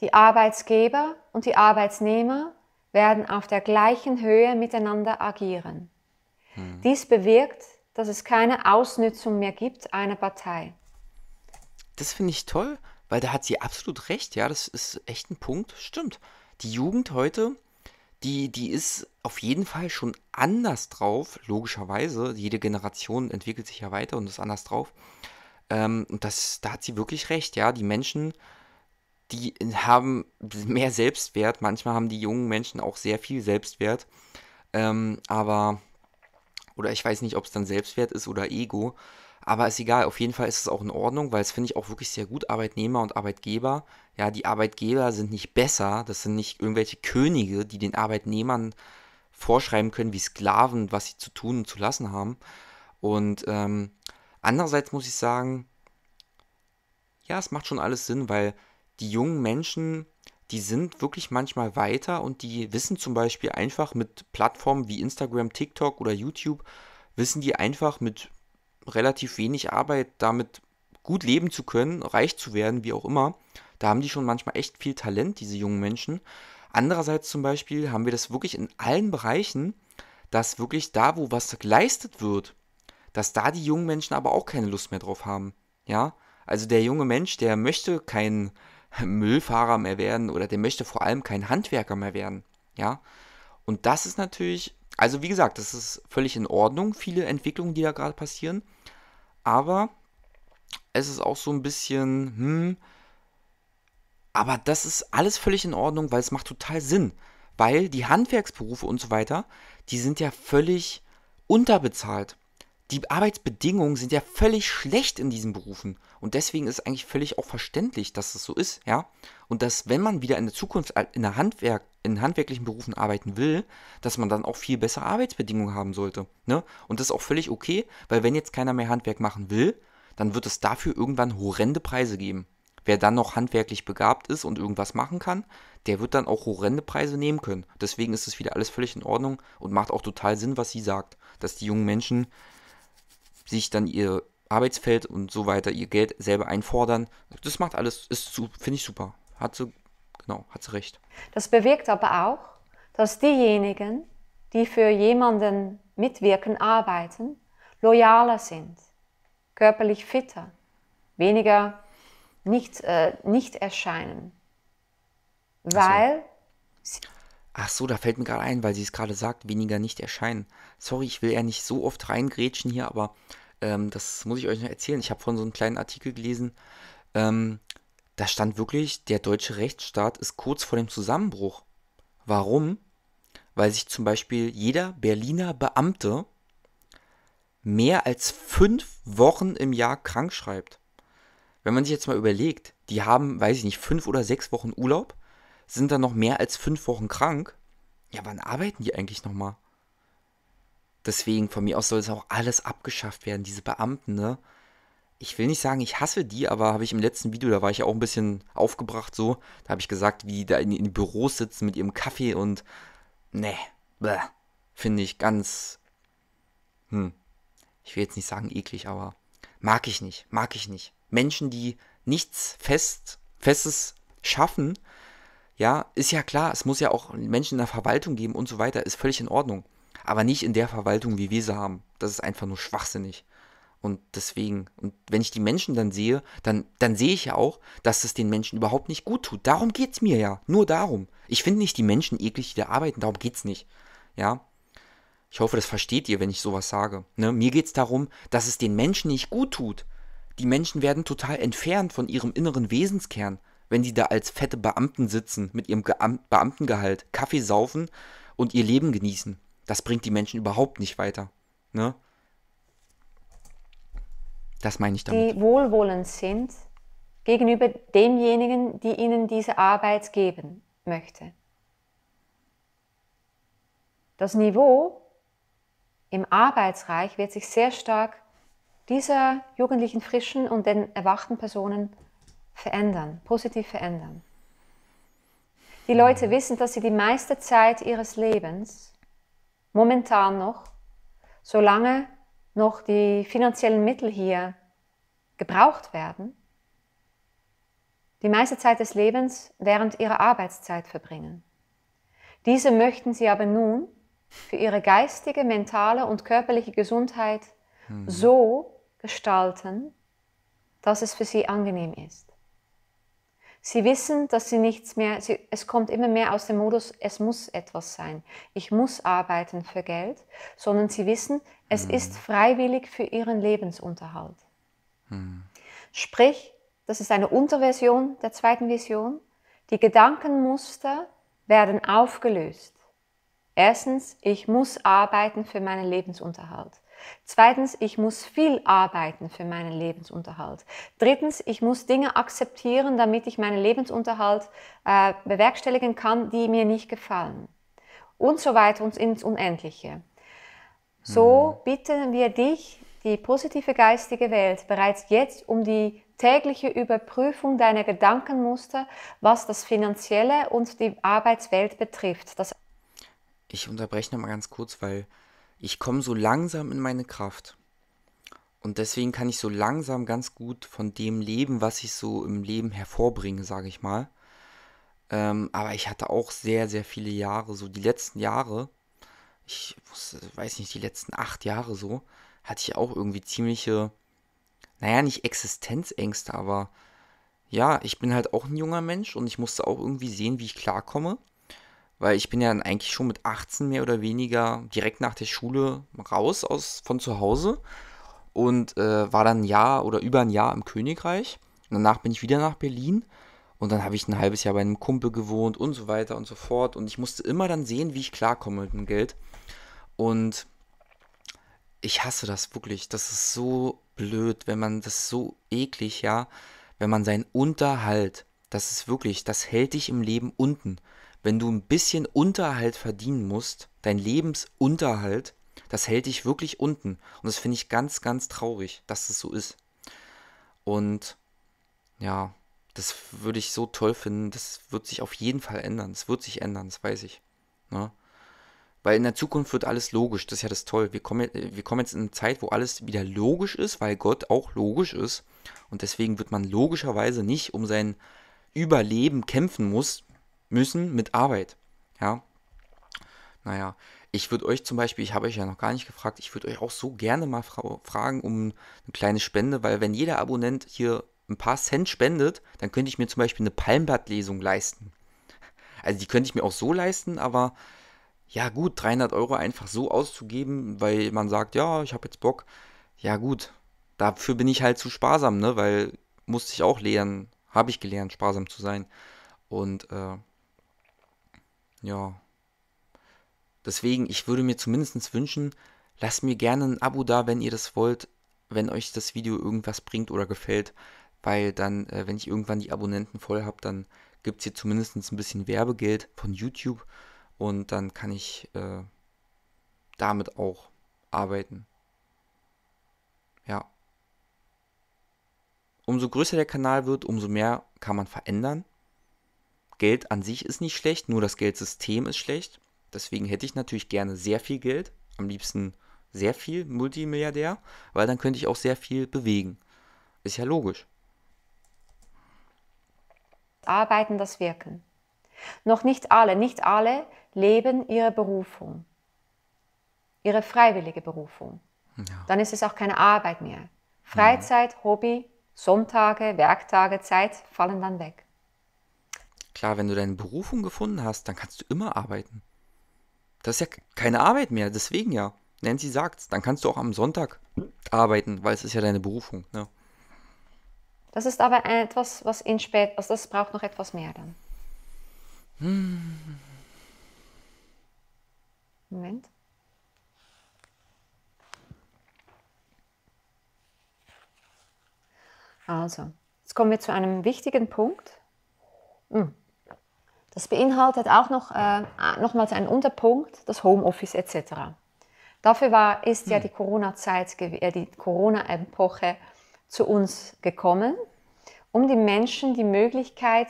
Die Arbeitsgeber und die Arbeitnehmer werden auf der gleichen Höhe miteinander agieren. Mhm. Dies bewirkt, dass es keine Ausnützung mehr gibt einer Partei. Das finde ich toll, weil da hat sie absolut recht. Ja, das ist echt ein Punkt. Stimmt. Die Jugend heute die, die ist auf jeden Fall schon anders drauf, logischerweise. Jede Generation entwickelt sich ja weiter und ist anders drauf. Ähm, und das, da hat sie wirklich recht, ja. Die Menschen, die haben mehr Selbstwert. Manchmal haben die jungen Menschen auch sehr viel Selbstwert. Ähm, aber, oder ich weiß nicht, ob es dann Selbstwert ist oder Ego. Aber ist egal, auf jeden Fall ist es auch in Ordnung, weil es finde ich auch wirklich sehr gut, Arbeitnehmer und Arbeitgeber. Ja, die Arbeitgeber sind nicht besser, das sind nicht irgendwelche Könige, die den Arbeitnehmern vorschreiben können, wie Sklaven, was sie zu tun und zu lassen haben. Und ähm, andererseits muss ich sagen, ja, es macht schon alles Sinn, weil die jungen Menschen, die sind wirklich manchmal weiter und die wissen zum Beispiel einfach mit Plattformen wie Instagram, TikTok oder YouTube, wissen die einfach mit relativ wenig Arbeit damit gut leben zu können, reich zu werden, wie auch immer. Da haben die schon manchmal echt viel Talent, diese jungen Menschen. Andererseits zum Beispiel haben wir das wirklich in allen Bereichen, dass wirklich da, wo was geleistet wird, dass da die jungen Menschen aber auch keine Lust mehr drauf haben. Ja, also der junge Mensch, der möchte kein [LAUGHS] Müllfahrer mehr werden oder der möchte vor allem kein Handwerker mehr werden. Ja, und das ist natürlich, also wie gesagt, das ist völlig in Ordnung, viele Entwicklungen, die da gerade passieren aber es ist auch so ein bisschen, hm, aber das ist alles völlig in Ordnung, weil es macht total Sinn. Weil die Handwerksberufe und so weiter, die sind ja völlig unterbezahlt. Die Arbeitsbedingungen sind ja völlig schlecht in diesen Berufen. Und deswegen ist eigentlich völlig auch verständlich, dass das so ist, ja. Und dass, wenn man wieder in der Zukunft äh, in, der Handwerk, in handwerklichen Berufen arbeiten will, dass man dann auch viel bessere Arbeitsbedingungen haben sollte. Ne? Und das ist auch völlig okay, weil wenn jetzt keiner mehr Handwerk machen will, dann wird es dafür irgendwann horrende Preise geben. Wer dann noch handwerklich begabt ist und irgendwas machen kann, der wird dann auch horrende Preise nehmen können. Deswegen ist es wieder alles völlig in Ordnung und macht auch total Sinn, was sie sagt, dass die jungen Menschen sich dann ihr Arbeitsfeld und so weiter ihr Geld selber einfordern. Das macht alles, ist finde ich super. Hat sie, genau, hat sie recht. Das bewirkt aber auch, dass diejenigen, die für jemanden mitwirken, arbeiten, loyaler sind, körperlich fitter, weniger nicht, äh, nicht erscheinen. Weil. Ach so. Ach so, da fällt mir gerade ein, weil sie es gerade sagt, weniger nicht erscheinen. Sorry, ich will ja nicht so oft reingrätschen hier, aber ähm, das muss ich euch noch erzählen. Ich habe von so einem kleinen Artikel gelesen. Ähm, da stand wirklich, der deutsche Rechtsstaat ist kurz vor dem Zusammenbruch. Warum? Weil sich zum Beispiel jeder Berliner Beamte mehr als fünf Wochen im Jahr krank schreibt. Wenn man sich jetzt mal überlegt, die haben, weiß ich nicht, fünf oder sechs Wochen Urlaub, sind dann noch mehr als fünf Wochen krank. Ja, wann arbeiten die eigentlich nochmal? Deswegen, von mir aus soll es auch alles abgeschafft werden, diese Beamten, ne? Ich will nicht sagen, ich hasse die, aber habe ich im letzten Video, da war ich ja auch ein bisschen aufgebracht so, da habe ich gesagt, wie die da in, in Büros sitzen mit ihrem Kaffee und ne, finde ich ganz, hm, ich will jetzt nicht sagen eklig, aber mag ich nicht, mag ich nicht. Menschen, die nichts fest, Festes schaffen, ja, ist ja klar, es muss ja auch Menschen in der Verwaltung geben und so weiter, ist völlig in Ordnung aber nicht in der Verwaltung, wie wir sie haben. Das ist einfach nur schwachsinnig. Und deswegen, und wenn ich die Menschen dann sehe, dann, dann sehe ich ja auch, dass es den Menschen überhaupt nicht gut tut. Darum geht es mir ja. Nur darum. Ich finde nicht die Menschen eklig, die da arbeiten. Darum geht's nicht. Ja. Ich hoffe, das versteht ihr, wenn ich sowas sage. Ne? Mir geht es darum, dass es den Menschen nicht gut tut. Die Menschen werden total entfernt von ihrem inneren Wesenskern, wenn sie da als fette Beamten sitzen, mit ihrem Ge Beamtengehalt, Kaffee saufen und ihr Leben genießen. Das bringt die Menschen überhaupt nicht weiter. Ne? Das meine ich damit. Die wohlwollend sind gegenüber demjenigen, die ihnen diese Arbeit geben möchte. Das Niveau im Arbeitsreich wird sich sehr stark dieser jugendlichen Frischen und den erwachten Personen verändern, positiv verändern. Die Leute mhm. wissen, dass sie die meiste Zeit ihres Lebens momentan noch, solange noch die finanziellen Mittel hier gebraucht werden, die meiste Zeit des Lebens während ihrer Arbeitszeit verbringen. Diese möchten sie aber nun für ihre geistige, mentale und körperliche Gesundheit mhm. so gestalten, dass es für sie angenehm ist. Sie wissen, dass sie nichts mehr, sie, es kommt immer mehr aus dem Modus, es muss etwas sein. Ich muss arbeiten für Geld, sondern sie wissen, es mhm. ist freiwillig für ihren Lebensunterhalt. Mhm. Sprich, das ist eine Unterversion der zweiten Vision. Die Gedankenmuster werden aufgelöst. Erstens, ich muss arbeiten für meinen Lebensunterhalt. Zweitens, ich muss viel arbeiten für meinen Lebensunterhalt. Drittens, ich muss Dinge akzeptieren, damit ich meinen Lebensunterhalt äh, bewerkstelligen kann, die mir nicht gefallen. Und so weiter und ins Unendliche. So mhm. bitten wir dich, die positive geistige Welt, bereits jetzt um die tägliche Überprüfung deiner Gedankenmuster, was das Finanzielle und die Arbeitswelt betrifft. Das ich unterbreche nochmal ganz kurz, weil ich komme so langsam in meine Kraft. Und deswegen kann ich so langsam ganz gut von dem leben, was ich so im Leben hervorbringe, sage ich mal. Ähm, aber ich hatte auch sehr, sehr viele Jahre, so die letzten Jahre, ich weiß nicht, die letzten acht Jahre so, hatte ich auch irgendwie ziemliche, naja, nicht Existenzängste, aber ja, ich bin halt auch ein junger Mensch und ich musste auch irgendwie sehen, wie ich klarkomme weil ich bin ja dann eigentlich schon mit 18 mehr oder weniger direkt nach der Schule raus aus, von zu Hause und äh, war dann ein Jahr oder über ein Jahr im Königreich. Und danach bin ich wieder nach Berlin und dann habe ich ein halbes Jahr bei einem Kumpel gewohnt und so weiter und so fort. Und ich musste immer dann sehen, wie ich klarkomme mit dem Geld. Und ich hasse das wirklich. Das ist so blöd, wenn man das ist so eklig, ja, wenn man seinen Unterhalt, das ist wirklich, das hält dich im Leben unten wenn du ein bisschen Unterhalt verdienen musst, dein Lebensunterhalt, das hält dich wirklich unten. Und das finde ich ganz, ganz traurig, dass das so ist. Und ja, das würde ich so toll finden. Das wird sich auf jeden Fall ändern. Es wird sich ändern, das weiß ich. Ne? Weil in der Zukunft wird alles logisch. Das ist ja das Toll. Wir kommen, wir kommen jetzt in eine Zeit, wo alles wieder logisch ist, weil Gott auch logisch ist. Und deswegen wird man logischerweise nicht um sein Überleben kämpfen muss, müssen mit Arbeit. Ja. Naja, ich würde euch zum Beispiel, ich habe euch ja noch gar nicht gefragt, ich würde euch auch so gerne mal fra fragen um eine kleine Spende, weil wenn jeder Abonnent hier ein paar Cent spendet, dann könnte ich mir zum Beispiel eine Palmblattlesung leisten. Also die könnte ich mir auch so leisten, aber ja gut, 300 Euro einfach so auszugeben, weil man sagt, ja, ich habe jetzt Bock. Ja gut, dafür bin ich halt zu sparsam, ne? Weil musste ich auch lernen, habe ich gelernt, sparsam zu sein. Und äh, ja. Deswegen, ich würde mir zumindest wünschen, lasst mir gerne ein Abo da, wenn ihr das wollt, wenn euch das Video irgendwas bringt oder gefällt, weil dann, äh, wenn ich irgendwann die Abonnenten voll habe, dann gibt es hier zumindest ein bisschen Werbegeld von YouTube und dann kann ich äh, damit auch arbeiten. Ja. Umso größer der Kanal wird, umso mehr kann man verändern. Geld an sich ist nicht schlecht, nur das Geldsystem ist schlecht. Deswegen hätte ich natürlich gerne sehr viel Geld, am liebsten sehr viel Multimilliardär, weil dann könnte ich auch sehr viel bewegen. Ist ja logisch. Arbeiten das Wirken. Noch nicht alle, nicht alle leben ihre Berufung, ihre freiwillige Berufung. Ja. Dann ist es auch keine Arbeit mehr. Freizeit, ja. Mhm. Hobby, Sonntage, Werktage, Zeit fallen dann weg. Klar, wenn du deine Berufung gefunden hast, dann kannst du immer arbeiten. Das ist ja keine Arbeit mehr, deswegen ja. Nancy sagt's, dann kannst du auch am Sonntag arbeiten, weil es ist ja deine Berufung. Ne? Das ist aber etwas, was in spät, also das braucht noch etwas mehr dann. Hm. Moment. Also, jetzt kommen wir zu einem wichtigen Punkt. Hm. Das beinhaltet auch noch, äh, nochmals einen Unterpunkt, das Homeoffice etc. Dafür war, ist ja hm. die Corona-Zeit, äh, die Corona-Epoche zu uns gekommen, um den Menschen die Möglichkeit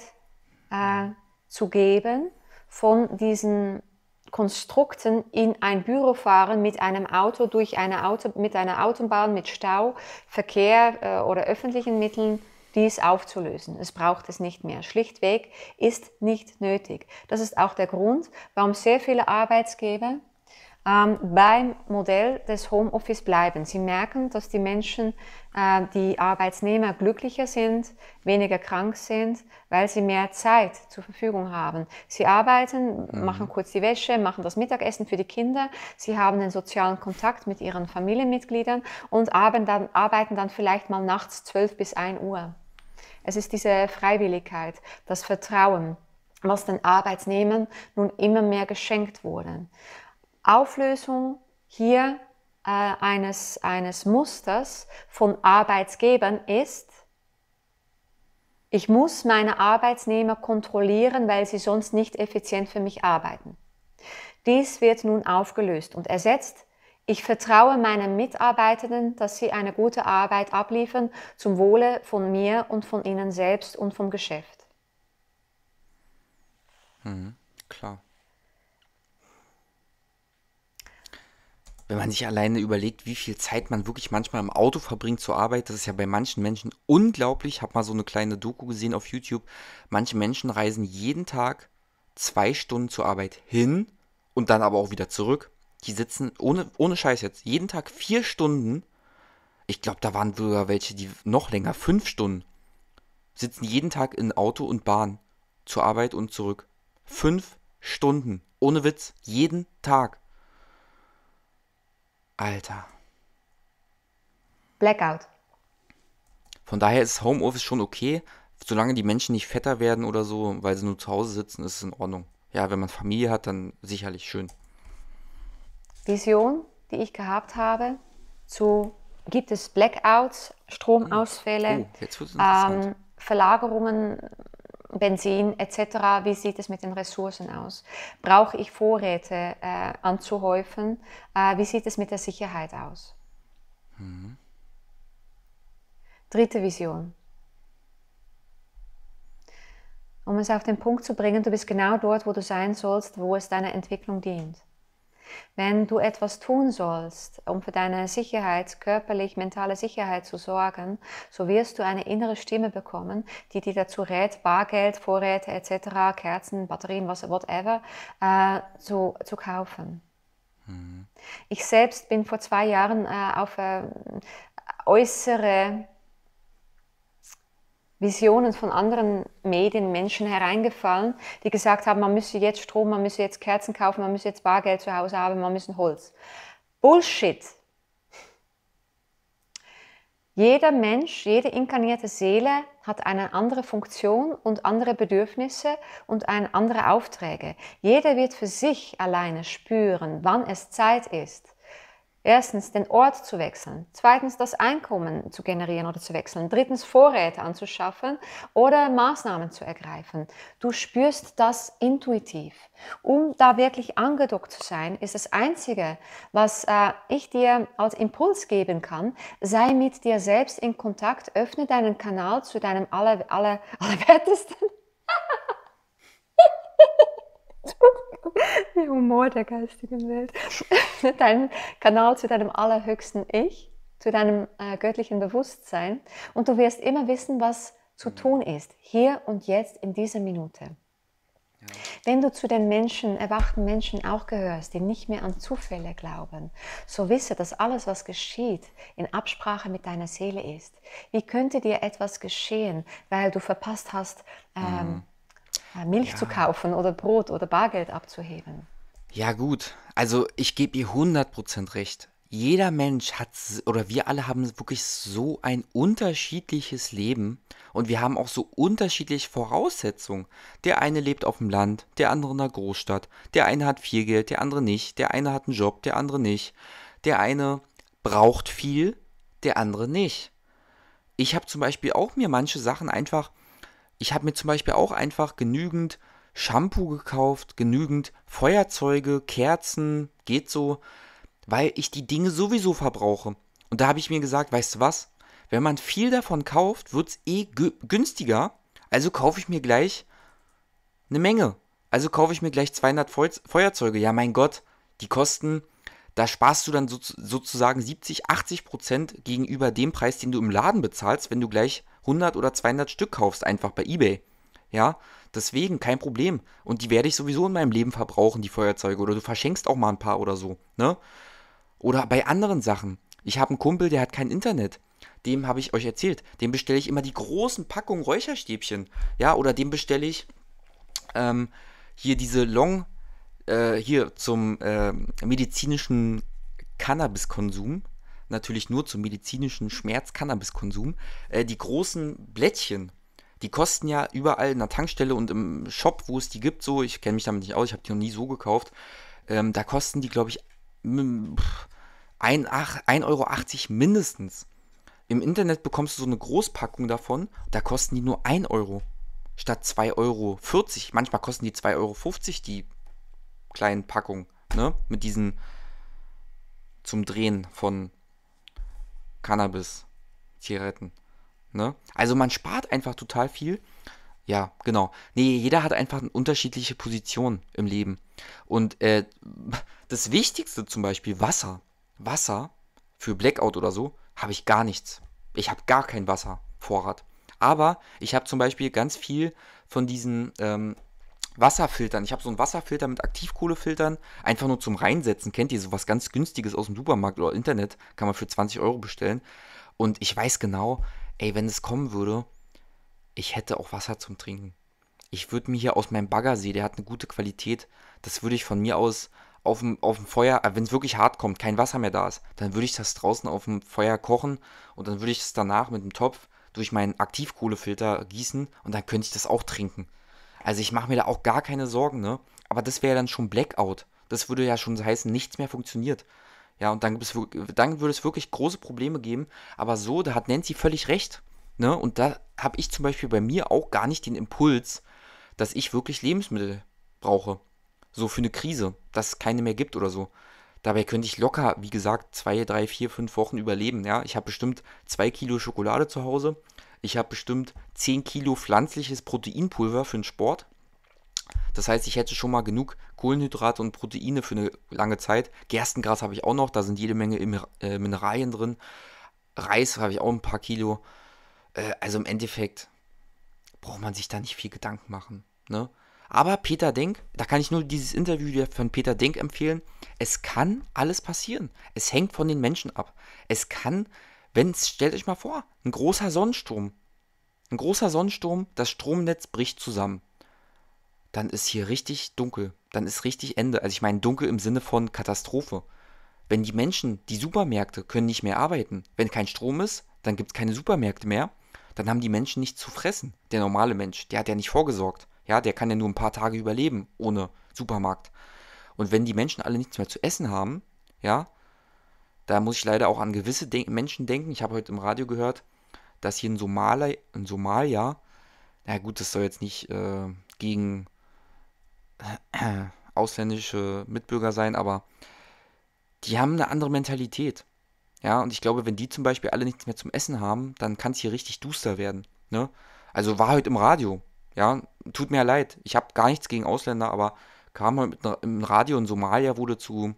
äh, zu geben, von diesen Konstrukten in ein Büro fahren mit einem Auto durch eine Auto, mit einer Autobahn, mit Stau, Verkehr äh, oder öffentlichen Mitteln dies aufzulösen. Es braucht es nicht mehr. Schlichtweg ist nicht nötig. Das ist auch der Grund, warum sehr viele Arbeitsgeber ähm, beim Modell des Homeoffice bleiben. Sie merken, dass die Menschen, äh, die Arbeitsnehmer glücklicher sind, weniger krank sind, weil sie mehr Zeit zur Verfügung haben. Sie arbeiten, mhm. machen kurz die Wäsche, machen das Mittagessen für die Kinder, sie haben den sozialen Kontakt mit ihren Familienmitgliedern und arbeiten dann, arbeiten dann vielleicht mal nachts 12 bis 1 Uhr. Es ist diese Freiwilligkeit, das Vertrauen, was den Arbeitnehmern nun immer mehr geschenkt wurde. Auflösung hier äh, eines, eines Musters von Arbeitgebern ist, ich muss meine Arbeitnehmer kontrollieren, weil sie sonst nicht effizient für mich arbeiten. Dies wird nun aufgelöst und ersetzt ich vertraue meinen Mitarbeitenden, dass sie eine gute Arbeit abliefern zum Wohle von mir und von ihnen selbst und vom Geschäft. Mhm, klar. Wenn man sich alleine überlegt, wie viel Zeit man wirklich manchmal im Auto verbringt zur Arbeit, das ist ja bei manchen Menschen unglaublich. Ich habe mal so eine kleine Doku gesehen auf YouTube. Manche Menschen reisen jeden Tag zwei Stunden zur Arbeit hin und dann aber auch wieder zurück die sitzen ohne, ohne Scheiß jetzt jeden Tag vier Stunden. Ich glaube, da waren sogar welche, die noch länger, fünf Stunden, sitzen jeden Tag in Auto und Bahn zur Arbeit und zurück. Fünf Stunden. Ohne Witz. Jeden Tag. Alter. Blackout. Von daher ist Homeoffice schon okay, solange die Menschen nicht fetter werden oder so, weil sie nur zu Hause sitzen, ist es in Ordnung. Ja, wenn man Familie hat, dann sicherlich schön. Vision, die ich gehabt habe, zu gibt es Blackouts, Stromausfälle, oh, ähm, Verlagerungen, Benzin etc. Wie sieht es mit den Ressourcen aus? Brauche ich Vorräte äh, anzuhäufen? Äh, wie sieht es mit der Sicherheit aus? Mhm. Dritte Vision. Um es auf den Punkt zu bringen, du bist genau dort, wo du sein sollst, wo es deiner Entwicklung dient. Wenn du etwas tun sollst, um für deine Sicherheit, körperlich, mentale Sicherheit zu sorgen, so wirst du eine innere Stimme bekommen, die dir dazu rät, Bargeld, Vorräte etc., Kerzen, Batterien, was, whatever, äh, zu, zu kaufen. Mhm. Ich selbst bin vor zwei Jahren äh, auf äh, äußere Visionen von anderen Medien, Menschen hereingefallen, die gesagt haben, man müsse jetzt Strom, man müsse jetzt Kerzen kaufen, man müsse jetzt Bargeld zu Hause haben, man müsse Holz. Bullshit. Jeder Mensch, jede inkarnierte Seele hat eine andere Funktion und andere Bedürfnisse und andere Aufträge. Jeder wird für sich alleine spüren, wann es Zeit ist Erstens, den Ort zu wechseln. Zweitens, das Einkommen zu generieren oder zu wechseln. Drittens, Vorräte anzuschaffen oder Maßnahmen zu ergreifen. Du spürst das intuitiv. Um da wirklich angedockt zu sein, ist das Einzige, was äh, ich dir als Impuls geben kann, sei mit dir selbst in Kontakt, öffne deinen Kanal zu deinem aller, aller, [LAUGHS] allerwertesten. [LAUGHS] [LAUGHS] der Humor der geistigen Welt. [LAUGHS] Dein Kanal zu deinem allerhöchsten Ich, zu deinem äh, göttlichen Bewusstsein. Und du wirst immer wissen, was zu mhm. tun ist, hier und jetzt in dieser Minute. Wenn du zu den Menschen, erwachten Menschen auch gehörst, die nicht mehr an Zufälle glauben, so wisse, dass alles, was geschieht, in Absprache mit deiner Seele ist. Wie könnte dir etwas geschehen, weil du verpasst hast, ähm, mhm Milch ja. zu kaufen oder Brot oder Bargeld abzuheben. Ja gut, also ich gebe ihr 100% recht. Jeder Mensch hat, oder wir alle haben wirklich so ein unterschiedliches Leben und wir haben auch so unterschiedliche Voraussetzungen. Der eine lebt auf dem Land, der andere in der Großstadt, der eine hat viel Geld, der andere nicht, der eine hat einen Job, der andere nicht, der eine braucht viel, der andere nicht. Ich habe zum Beispiel auch mir manche Sachen einfach ich habe mir zum Beispiel auch einfach genügend Shampoo gekauft, genügend Feuerzeuge, Kerzen, geht so, weil ich die Dinge sowieso verbrauche. Und da habe ich mir gesagt, weißt du was, wenn man viel davon kauft, wird es eh günstiger, also kaufe ich mir gleich eine Menge. Also kaufe ich mir gleich 200 Feu Feuerzeuge. Ja, mein Gott, die kosten, da sparst du dann so, sozusagen 70, 80 Prozent gegenüber dem Preis, den du im Laden bezahlst, wenn du gleich 100 oder 200 Stück kaufst, einfach bei eBay. Ja, deswegen kein Problem. Und die werde ich sowieso in meinem Leben verbrauchen, die Feuerzeuge. Oder du verschenkst auch mal ein paar oder so. Ne? Oder bei anderen Sachen. Ich habe einen Kumpel, der hat kein Internet. Dem habe ich euch erzählt. Dem bestelle ich immer die großen Packungen Räucherstäbchen. Ja, oder dem bestelle ich ähm, hier diese Long, äh, hier zum äh, medizinischen Cannabiskonsum natürlich nur zum medizinischen Schmerz-Cannabiskonsum, äh, die großen Blättchen, die kosten ja überall in der Tankstelle und im Shop, wo es die gibt, so, ich kenne mich damit nicht aus, ich habe die noch nie so gekauft, ähm, da kosten die, glaube ich, 1,80 mm, Euro mindestens. Im Internet bekommst du so eine Großpackung davon, da kosten die nur 1 Euro statt 2,40 Euro. Manchmal kosten die 2,50 Euro die kleinen Packungen, ne? Mit diesen zum Drehen von Cannabis Zigaretten. Ne? Also man spart einfach total viel. Ja, genau. Nee, jeder hat einfach eine unterschiedliche Position im Leben. Und äh, das Wichtigste zum Beispiel, Wasser. Wasser für Blackout oder so, habe ich gar nichts. Ich habe gar kein Wasservorrat. Aber ich habe zum Beispiel ganz viel von diesen ähm, Wasserfiltern. Ich habe so einen Wasserfilter mit Aktivkohlefiltern, einfach nur zum Reinsetzen. Kennt ihr sowas ganz günstiges aus dem Supermarkt oder Internet? Kann man für 20 Euro bestellen. Und ich weiß genau, ey, wenn es kommen würde, ich hätte auch Wasser zum Trinken. Ich würde mir hier aus meinem Baggersee, der hat eine gute Qualität, das würde ich von mir aus auf dem, auf dem Feuer, äh, wenn es wirklich hart kommt, kein Wasser mehr da ist, dann würde ich das draußen auf dem Feuer kochen und dann würde ich es danach mit dem Topf durch meinen Aktivkohlefilter gießen und dann könnte ich das auch trinken. Also ich mache mir da auch gar keine Sorgen, ne? Aber das wäre ja dann schon Blackout. Das würde ja schon heißen, nichts mehr funktioniert. Ja, und dann, dann würde es wirklich große Probleme geben. Aber so, da hat Nancy völlig recht. Ne? Und da habe ich zum Beispiel bei mir auch gar nicht den Impuls, dass ich wirklich Lebensmittel brauche. So für eine Krise, dass es keine mehr gibt oder so. Dabei könnte ich locker, wie gesagt, zwei, drei, vier, fünf Wochen überleben. Ja, ich habe bestimmt zwei Kilo Schokolade zu Hause, ich habe bestimmt 10 Kilo pflanzliches Proteinpulver für den Sport. Das heißt, ich hätte schon mal genug Kohlenhydrate und Proteine für eine lange Zeit. Gerstengras habe ich auch noch, da sind jede Menge äh, Mineralien drin. Reis habe ich auch ein paar Kilo. Äh, also im Endeffekt braucht man sich da nicht viel Gedanken machen. Ne? Aber Peter Denk, da kann ich nur dieses Interview von Peter Denk empfehlen. Es kann alles passieren. Es hängt von den Menschen ab. Es kann wenn es, stellt euch mal vor, ein großer Sonnensturm. Ein großer Sonnensturm, das Stromnetz bricht zusammen. Dann ist hier richtig dunkel. Dann ist richtig Ende. Also ich meine dunkel im Sinne von Katastrophe. Wenn die Menschen, die Supermärkte, können nicht mehr arbeiten. Wenn kein Strom ist, dann gibt es keine Supermärkte mehr. Dann haben die Menschen nichts zu fressen. Der normale Mensch, der hat ja nicht vorgesorgt. Ja, der kann ja nur ein paar Tage überleben ohne Supermarkt. Und wenn die Menschen alle nichts mehr zu essen haben, ja, da muss ich leider auch an gewisse De Menschen denken. Ich habe heute im Radio gehört, dass hier in Somalia, in Somalia, na gut, das soll jetzt nicht äh, gegen äh, ausländische Mitbürger sein, aber die haben eine andere Mentalität. Ja, und ich glaube, wenn die zum Beispiel alle nichts mehr zum Essen haben, dann kann es hier richtig duster werden. Ne? Also war heute im Radio. Ja, tut mir leid. Ich habe gar nichts gegen Ausländer, aber kam heute im Radio in Somalia, wurde zu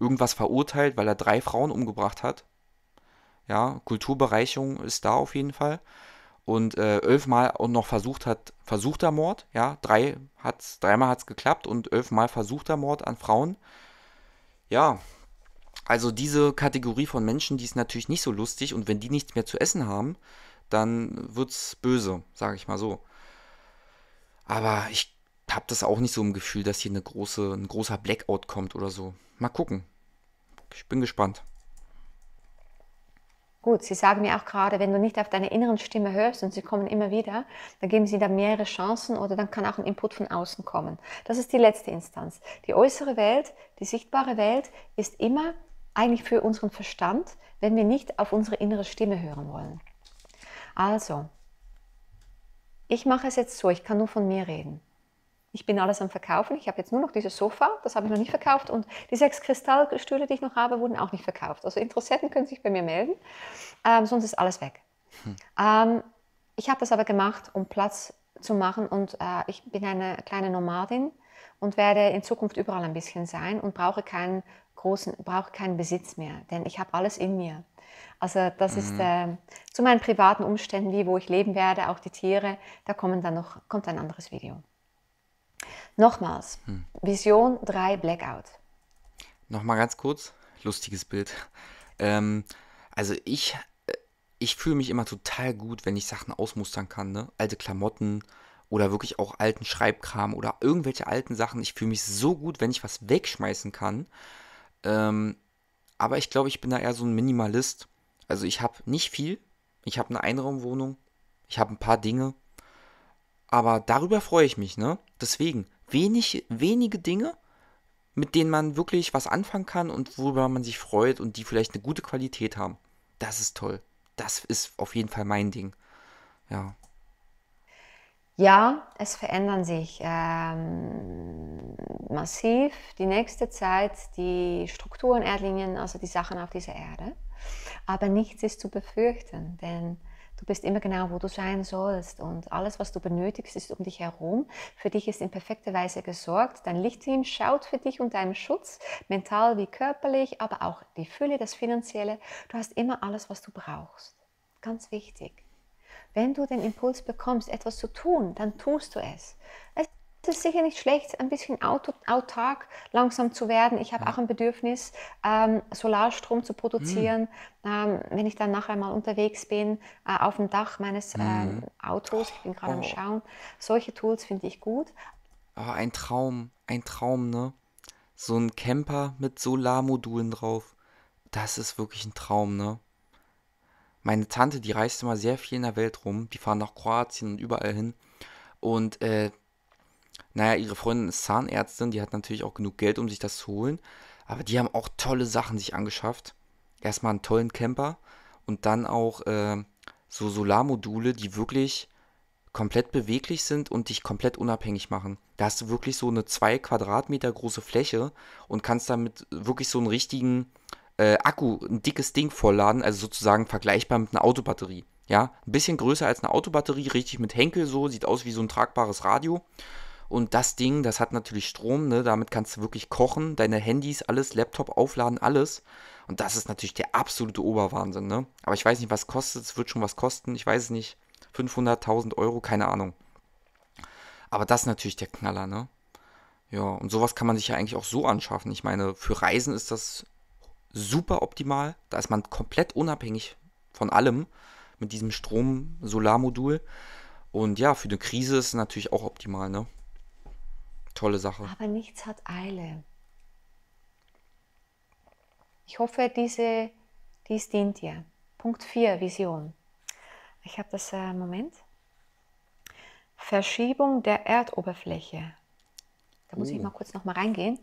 irgendwas verurteilt, weil er drei Frauen umgebracht hat. Ja, Kulturbereicherung ist da auf jeden Fall. Und äh, elfmal und noch versucht hat, versuchter Mord, ja, drei hat's, dreimal hat es geklappt und elfmal versuchter Mord an Frauen. Ja, also diese Kategorie von Menschen, die ist natürlich nicht so lustig und wenn die nichts mehr zu essen haben, dann wird's böse, sage ich mal so. Aber ich habe das auch nicht so im Gefühl, dass hier eine große, ein großer Blackout kommt oder so. Mal gucken. Ich bin gespannt. Gut, Sie sagen mir auch gerade, wenn du nicht auf deine inneren Stimme hörst und sie kommen immer wieder, dann geben Sie da mehrere Chancen oder dann kann auch ein Input von außen kommen. Das ist die letzte Instanz. Die äußere Welt, die sichtbare Welt ist immer eigentlich für unseren Verstand, wenn wir nicht auf unsere innere Stimme hören wollen. Also, ich mache es jetzt so, ich kann nur von mir reden ich bin alles am Verkaufen. Ich habe jetzt nur noch dieses Sofa, das habe ich noch nicht verkauft. Und die sechs Kristallstühle, die ich noch habe, wurden auch nicht verkauft. Also Interessenten können sich bei mir melden, ähm, sonst ist alles weg. Hm. Ähm, ich habe das aber gemacht, um Platz zu machen. Und äh, ich bin eine kleine Nomadin und werde in Zukunft überall ein bisschen sein und brauche keinen großen, brauche keinen Besitz mehr, denn ich habe alles in mir. Also das mhm. ist äh, zu meinen privaten Umständen, wie wo ich leben werde, auch die Tiere, da kommen dann noch, kommt ein anderes Video. Nochmals, hm. Vision 3 Blackout. Nochmal ganz kurz, lustiges Bild. Ähm, also ich, äh, ich fühle mich immer total gut, wenn ich Sachen ausmustern kann, ne? Alte Klamotten oder wirklich auch alten Schreibkram oder irgendwelche alten Sachen. Ich fühle mich so gut, wenn ich was wegschmeißen kann. Ähm, aber ich glaube, ich bin da eher so ein Minimalist. Also ich habe nicht viel. Ich habe eine Einraumwohnung. Ich habe ein paar Dinge, aber darüber freue ich mich, ne? Deswegen, wenig, wenige Dinge, mit denen man wirklich was anfangen kann und worüber man sich freut und die vielleicht eine gute Qualität haben. Das ist toll. Das ist auf jeden Fall mein Ding. Ja. Ja, es verändern sich ähm, massiv die nächste Zeit die Strukturen, Erdlinien, also die Sachen auf dieser Erde. Aber nichts ist zu befürchten, denn Du bist immer genau, wo du sein sollst und alles, was du benötigst, ist um dich herum. Für dich ist in perfekter Weise gesorgt. Dein Lichtteam schaut für dich und deinen Schutz, mental wie körperlich, aber auch die Fülle, das Finanzielle. Du hast immer alles, was du brauchst. Ganz wichtig. Wenn du den Impuls bekommst, etwas zu tun, dann tust du es. Es es sicher nicht schlecht, ein bisschen autark langsam zu werden. Ich habe ja. auch ein Bedürfnis, ähm, Solarstrom zu produzieren. Mhm. Ähm, wenn ich dann nachher mal unterwegs bin, äh, auf dem Dach meines mhm. ähm, Autos, ich bin gerade oh. am Schauen. Solche Tools finde ich gut. Oh, ein Traum, ein Traum, ne? So ein Camper mit Solarmodulen drauf. Das ist wirklich ein Traum, ne? Meine Tante, die reist immer sehr viel in der Welt rum. Die fahren nach Kroatien und überall hin. Und äh, naja, ihre Freundin ist Zahnärztin, die hat natürlich auch genug Geld, um sich das zu holen. Aber die haben auch tolle Sachen sich angeschafft. Erstmal einen tollen Camper und dann auch äh, so Solarmodule, die wirklich komplett beweglich sind und dich komplett unabhängig machen. Da hast du wirklich so eine 2 Quadratmeter große Fläche und kannst damit wirklich so einen richtigen äh, Akku, ein dickes Ding vollladen, also sozusagen vergleichbar mit einer Autobatterie. Ja, ein bisschen größer als eine Autobatterie, richtig mit Henkel so, sieht aus wie so ein tragbares Radio. Und das Ding, das hat natürlich Strom, ne? damit kannst du wirklich kochen, deine Handys, alles, Laptop aufladen, alles. Und das ist natürlich der absolute Oberwahnsinn. Ne? Aber ich weiß nicht, was kostet, es wird schon was kosten, ich weiß es nicht. 500.000 Euro, keine Ahnung. Aber das ist natürlich der Knaller, ne? Ja, und sowas kann man sich ja eigentlich auch so anschaffen. Ich meine, für Reisen ist das super optimal. Da ist man komplett unabhängig von allem mit diesem Strom-Solarmodul. Und ja, für eine Krise ist es natürlich auch optimal, ne? tolle Sache. Aber nichts hat Eile. Ich hoffe, diese, dies dient dir. Punkt 4, Vision. Ich habe das, äh, Moment. Verschiebung der Erdoberfläche. Da muss uh. ich oh. mal kurz nochmal reingehen.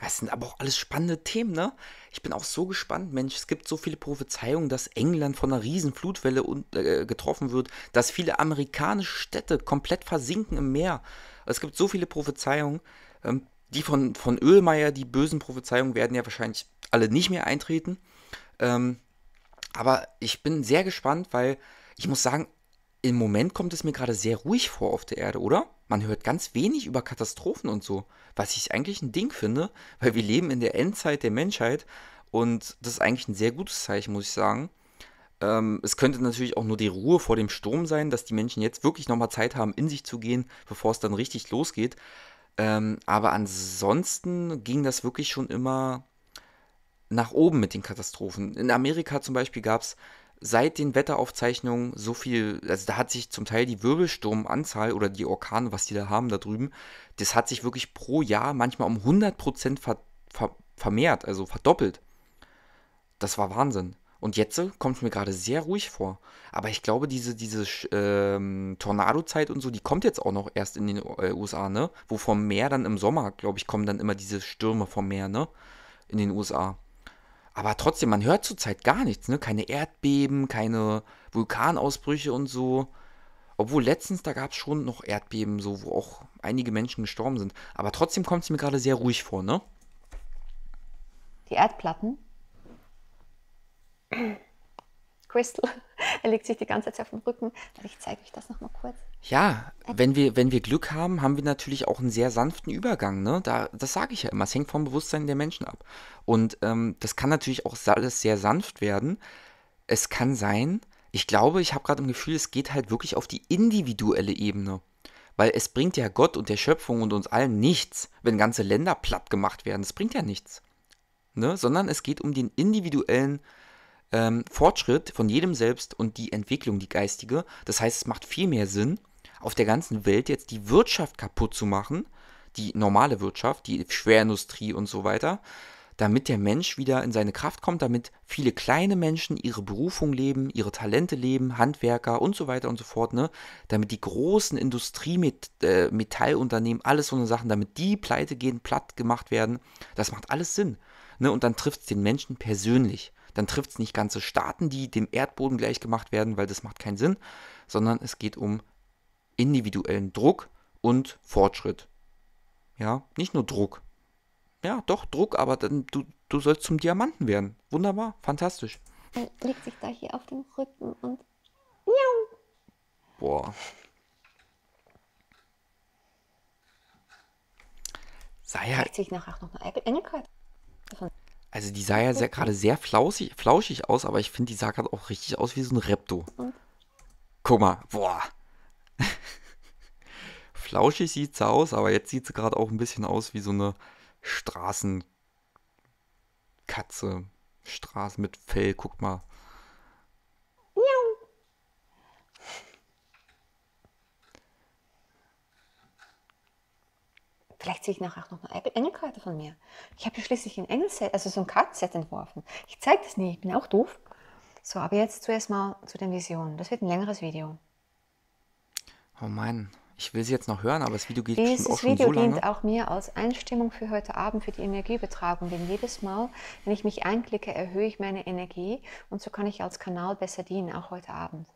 Das sind aber auch alles spannende Themen, ne? Ich bin auch so gespannt, Mensch. Es gibt so viele Prophezeiungen, dass England von einer riesen Flutwelle und, äh, getroffen wird, dass viele amerikanische Städte komplett versinken im Meer. Es gibt so viele Prophezeiungen. Ähm, die von, von Ölmeier, die bösen Prophezeiungen werden ja wahrscheinlich alle nicht mehr eintreten. Ähm, aber ich bin sehr gespannt, weil ich muss sagen, im Moment kommt es mir gerade sehr ruhig vor auf der Erde, oder? Man hört ganz wenig über Katastrophen und so, was ich eigentlich ein Ding finde, weil wir leben in der Endzeit der Menschheit und das ist eigentlich ein sehr gutes Zeichen, muss ich sagen. Ähm, es könnte natürlich auch nur die Ruhe vor dem Sturm sein, dass die Menschen jetzt wirklich nochmal Zeit haben, in sich zu gehen, bevor es dann richtig losgeht. Ähm, aber ansonsten ging das wirklich schon immer nach oben mit den Katastrophen. In Amerika zum Beispiel gab es seit den Wetteraufzeichnungen so viel, also da hat sich zum Teil die Wirbelsturmanzahl oder die Orkane, was die da haben da drüben, das hat sich wirklich pro Jahr manchmal um 100% ver, ver, vermehrt, also verdoppelt. Das war Wahnsinn. Und jetzt kommt es mir gerade sehr ruhig vor. Aber ich glaube, diese, diese ähm, Tornado-Zeit und so, die kommt jetzt auch noch erst in den äh, USA, ne? Wo vom Meer dann im Sommer, glaube ich, kommen dann immer diese Stürme vom Meer, ne? In den USA. Aber trotzdem, man hört zurzeit gar nichts, ne? Keine Erdbeben, keine Vulkanausbrüche und so. Obwohl letztens, da gab es schon noch Erdbeben, so, wo auch einige Menschen gestorben sind. Aber trotzdem kommt es mir gerade sehr ruhig vor, ne? Die Erdplatten? Crystal, [LAUGHS] er legt sich die ganze Zeit auf den Rücken. Aber ich zeige euch das nochmal kurz. Ja, wenn wir, wenn wir Glück haben, haben wir natürlich auch einen sehr sanften Übergang. Ne? Da, das sage ich ja immer. Es hängt vom Bewusstsein der Menschen ab. Und ähm, das kann natürlich auch alles sehr sanft werden. Es kann sein, ich glaube, ich habe gerade im Gefühl, es geht halt wirklich auf die individuelle Ebene. Weil es bringt ja Gott und der Schöpfung und uns allen nichts, wenn ganze Länder platt gemacht werden. Das bringt ja nichts. Ne? Sondern es geht um den individuellen ähm, Fortschritt von jedem selbst und die Entwicklung, die geistige. Das heißt, es macht viel mehr Sinn, auf der ganzen Welt jetzt die Wirtschaft kaputt zu machen, die normale Wirtschaft, die Schwerindustrie und so weiter, damit der Mensch wieder in seine Kraft kommt, damit viele kleine Menschen ihre Berufung leben, ihre Talente leben, Handwerker und so weiter und so fort, ne? Damit die großen Industriemetallunternehmen, äh, alles so eine Sachen, damit die pleite gehen, platt gemacht werden, das macht alles Sinn. Ne? Und dann trifft es den Menschen persönlich dann trifft es nicht ganze Staaten, die dem Erdboden gleich gemacht werden, weil das macht keinen Sinn, sondern es geht um individuellen Druck und Fortschritt. Ja, nicht nur Druck. Ja, doch, Druck, aber dann, du, du sollst zum Diamanten werden. Wunderbar, fantastisch. Er legt sich da hier auf den Rücken und. Miau. Boah. Sei ja. Legt halt sich nachher auch noch eine Engelkarte. Also die sah ja sehr, gerade sehr flauschig, flauschig aus, aber ich finde, die sah gerade auch richtig aus wie so ein Repto. Guck mal, boah. [LAUGHS] flauschig sieht sie aus, aber jetzt sieht sie gerade auch ein bisschen aus wie so eine Straßenkatze. Straße mit Fell, guck mal. Vielleicht sehe ich nachher auch noch eine Engelkarte von mir. Ich habe ja schließlich ein Engelset, also so ein Kartenset entworfen. Ich zeige das nie, ich bin auch doof. So, aber jetzt zuerst mal zu den Visionen. Das wird ein längeres Video. Oh mein, ich will sie jetzt noch hören, aber das Video geht Dieses schon auch Video schon so lange. dient auch mir als Einstimmung für heute Abend für die Energiebetragung, denn jedes Mal, wenn ich mich einklicke, erhöhe ich meine Energie und so kann ich als Kanal besser dienen, auch heute Abend.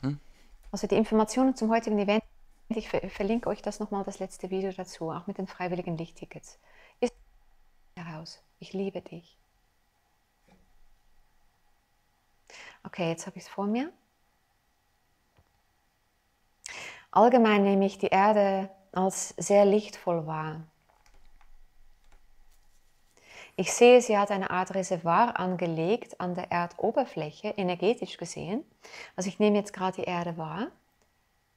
Hm? Also die Informationen zum heutigen Event ich verlinke euch das nochmal, das letzte Video dazu, auch mit den freiwilligen Lichttickets. Ist heraus. Ich liebe dich. Okay, jetzt habe ich es vor mir. Allgemein nehme ich die Erde als sehr lichtvoll wahr. Ich sehe, sie hat eine Art Reservoir angelegt an der Erdoberfläche, energetisch gesehen. Also ich nehme jetzt gerade die Erde wahr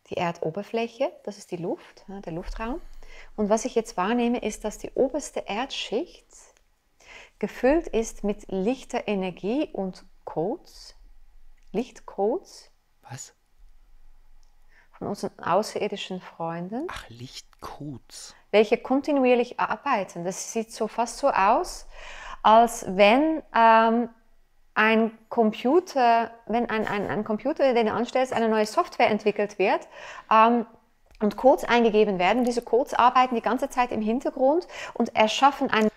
die Erdoberfläche, das ist die Luft, der Luftraum. Und was ich jetzt wahrnehme, ist, dass die oberste Erdschicht gefüllt ist mit lichter Energie und Codes, Lichtcodes. Was? Von unseren außerirdischen Freunden. Ach, Lichtcodes. Welche kontinuierlich arbeiten. Das sieht so fast so aus, als wenn ähm, ein Computer, wenn ein, ein, ein Computer, den du anstellst, eine neue Software entwickelt wird, ähm, und Codes eingegeben werden. Diese Codes arbeiten die ganze Zeit im Hintergrund und erschaffen ein.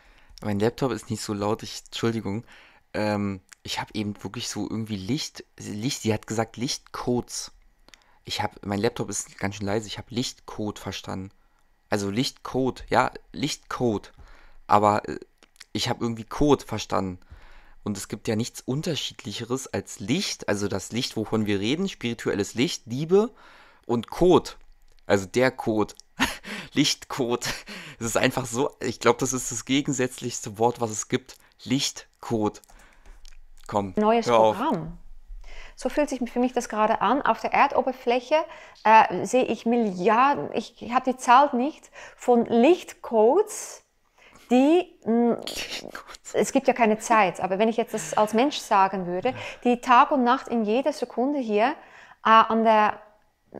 Mein Laptop ist nicht so laut, ich, Entschuldigung. Ähm, ich habe eben wirklich so irgendwie Licht, Licht, sie hat gesagt Lichtcodes. Ich habe, mein Laptop ist ganz schön leise, ich habe Lichtcode verstanden. Also Lichtcode, ja, Lichtcode. Aber äh, ich habe irgendwie Code verstanden. Und es gibt ja nichts Unterschiedlicheres als Licht, also das Licht, wovon wir reden, spirituelles Licht, Liebe und Code. Also der Code. [LAUGHS] Lichtcode. Es ist einfach so, ich glaube, das ist das gegensätzlichste Wort, was es gibt. Lichtcode. Komm. Neues Programm. So fühlt sich für mich das gerade an. Auf der Erdoberfläche äh, sehe ich Milliarden, ich habe die Zahl nicht, von Lichtcodes, die, mh, mm, es gibt ja keine Zeit, aber wenn ich jetzt das als Mensch sagen würde, die Tag und Nacht in jeder Sekunde hier äh, an der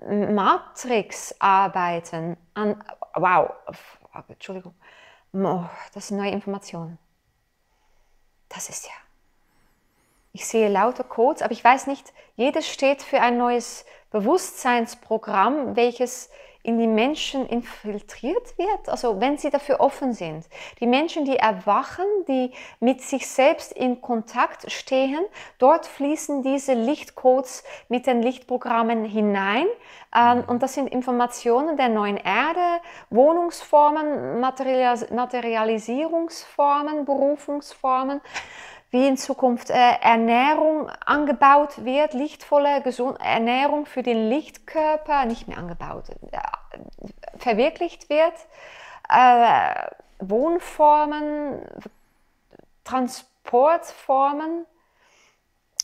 Matrix arbeiten, an, wow, Entschuldigung, oh, das sind neue Informationen. Das ist ja. Ich sehe lauter Codes, aber ich weiß nicht, jedes steht für ein neues Bewusstseinsprogramm, welches in die Menschen infiltriert wird, also wenn sie dafür offen sind. Die Menschen, die erwachen, die mit sich selbst in Kontakt stehen, dort fließen diese Lichtcodes mit den Lichtprogrammen hinein. Ähm, und das sind Informationen der neuen Erde, Wohnungsformen, Materialisierungsformen, Berufungsformen wie in Zukunft äh, Ernährung angebaut wird, lichtvolle, gesunde Ernährung für den Lichtkörper, nicht mehr angebaut, äh, verwirklicht wird, äh, Wohnformen, Transportformen.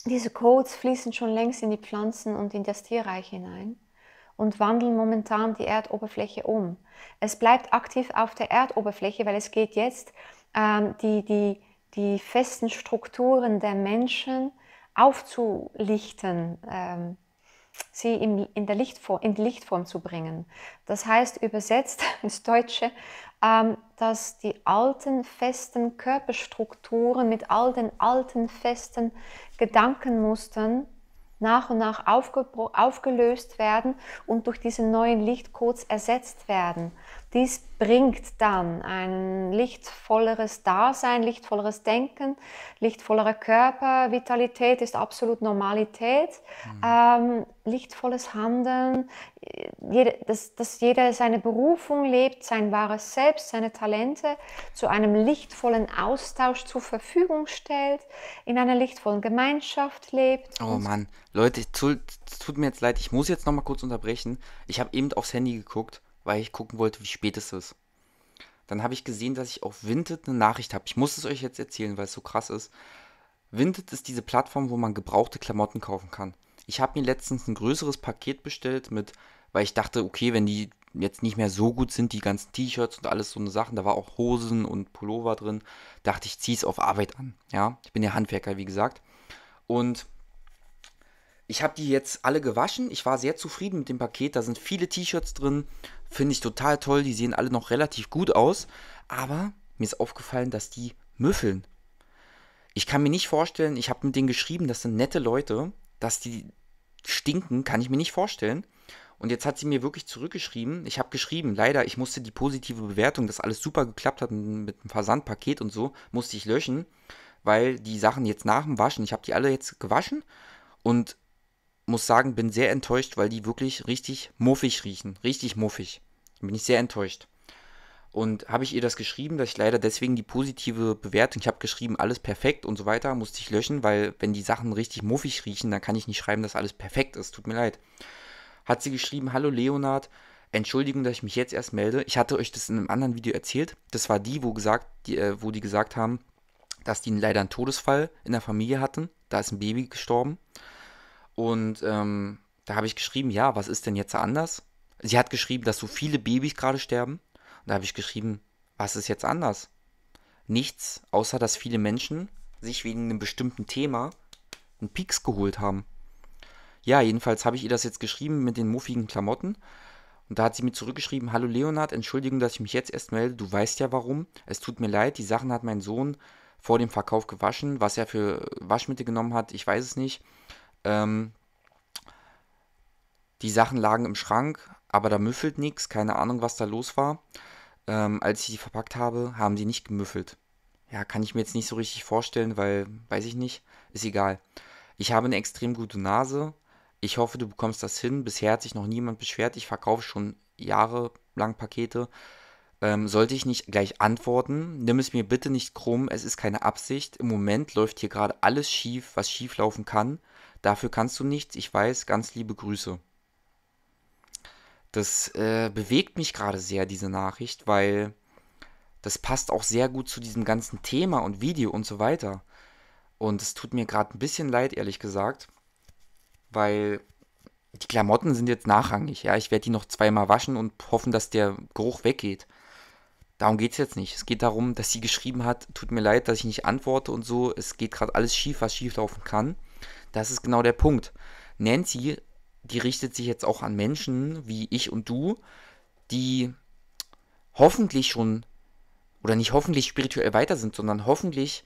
Diese Codes fließen schon längst in die Pflanzen und in das Tierreich hinein und wandeln momentan die Erdoberfläche um. Es bleibt aktiv auf der Erdoberfläche, weil es geht jetzt ähm, die, die die festen Strukturen der Menschen aufzulichten, ähm, sie in, in, der Lichtform, in die Lichtform zu bringen. Das heißt übersetzt [LAUGHS] ins Deutsche, ähm, dass die alten festen Körperstrukturen mit all den alten festen Gedankenmustern nach und nach aufgelöst werden und durch diesen neuen Lichtcodes ersetzt werden. Dies bringt dann ein lichtvolleres Dasein, lichtvolleres Denken, lichtvollerer Körper. Vitalität ist absolut Normalität. Mhm. Ähm, lichtvolles Handeln, jede, dass, dass jeder seine Berufung lebt, sein wahres Selbst, seine Talente zu einem lichtvollen Austausch zur Verfügung stellt, in einer lichtvollen Gemeinschaft lebt. Oh Mann, Leute, es tut, tut mir jetzt leid, ich muss jetzt nochmal kurz unterbrechen. Ich habe eben aufs Handy geguckt weil ich gucken wollte, wie spät es ist. Dann habe ich gesehen, dass ich auf Vinted eine Nachricht habe. Ich muss es euch jetzt erzählen, weil es so krass ist. Vinted ist diese Plattform, wo man gebrauchte Klamotten kaufen kann. Ich habe mir letztens ein größeres Paket bestellt mit, weil ich dachte, okay, wenn die jetzt nicht mehr so gut sind, die ganzen T-Shirts und alles so eine Sachen, da war auch Hosen und Pullover drin, dachte ich, es auf Arbeit an. Ja, ich bin ja Handwerker, wie gesagt. Und ich habe die jetzt alle gewaschen. Ich war sehr zufrieden mit dem Paket. Da sind viele T-Shirts drin. Finde ich total toll. Die sehen alle noch relativ gut aus. Aber mir ist aufgefallen, dass die müffeln. Ich kann mir nicht vorstellen, ich habe mit denen geschrieben, das sind nette Leute, dass die stinken, kann ich mir nicht vorstellen. Und jetzt hat sie mir wirklich zurückgeschrieben. Ich habe geschrieben, leider, ich musste die positive Bewertung, dass alles super geklappt hat mit dem Versandpaket und so, musste ich löschen, weil die Sachen jetzt nach dem Waschen, ich habe die alle jetzt gewaschen und muss sagen, bin sehr enttäuscht, weil die wirklich richtig muffig riechen. Richtig muffig. Bin ich sehr enttäuscht. Und habe ich ihr das geschrieben, dass ich leider deswegen die positive Bewertung, ich habe geschrieben, alles perfekt und so weiter, musste ich löschen, weil wenn die Sachen richtig muffig riechen, dann kann ich nicht schreiben, dass alles perfekt ist. Tut mir leid. Hat sie geschrieben, hallo Leonard, Entschuldigung, dass ich mich jetzt erst melde. Ich hatte euch das in einem anderen Video erzählt. Das war die, wo, gesagt, die, äh, wo die gesagt haben, dass die leider einen Todesfall in der Familie hatten. Da ist ein Baby gestorben. Und ähm, da habe ich geschrieben, ja, was ist denn jetzt anders? Sie hat geschrieben, dass so viele Babys gerade sterben. Und da habe ich geschrieben, was ist jetzt anders? Nichts, außer dass viele Menschen sich wegen einem bestimmten Thema einen Pieks geholt haben. Ja, jedenfalls habe ich ihr das jetzt geschrieben mit den muffigen Klamotten. Und da hat sie mir zurückgeschrieben, hallo Leonard, Entschuldigung, dass ich mich jetzt erst melde, du weißt ja warum. Es tut mir leid, die Sachen hat mein Sohn vor dem Verkauf gewaschen, was er für Waschmittel genommen hat, ich weiß es nicht. Ähm, die Sachen lagen im Schrank, aber da müffelt nichts, keine Ahnung, was da los war. Ähm, als ich die verpackt habe, haben die nicht gemüffelt. Ja, kann ich mir jetzt nicht so richtig vorstellen, weil, weiß ich nicht, ist egal. Ich habe eine extrem gute Nase. Ich hoffe, du bekommst das hin. Bisher hat sich noch niemand beschwert. Ich verkaufe schon jahrelang Pakete. Ähm, sollte ich nicht gleich antworten? Nimm es mir bitte nicht krumm. Es ist keine Absicht. Im Moment läuft hier gerade alles schief, was schief laufen kann. Dafür kannst du nichts, ich weiß, ganz liebe Grüße. Das äh, bewegt mich gerade sehr, diese Nachricht, weil das passt auch sehr gut zu diesem ganzen Thema und Video und so weiter. Und es tut mir gerade ein bisschen leid, ehrlich gesagt, weil die Klamotten sind jetzt nachrangig. Ja, ich werde die noch zweimal waschen und hoffen, dass der Geruch weggeht. Darum geht es jetzt nicht. Es geht darum, dass sie geschrieben hat, tut mir leid, dass ich nicht antworte und so. Es geht gerade alles schief, was schief laufen kann. Das ist genau der Punkt. Nancy, die richtet sich jetzt auch an Menschen wie ich und du, die hoffentlich schon, oder nicht hoffentlich spirituell weiter sind, sondern hoffentlich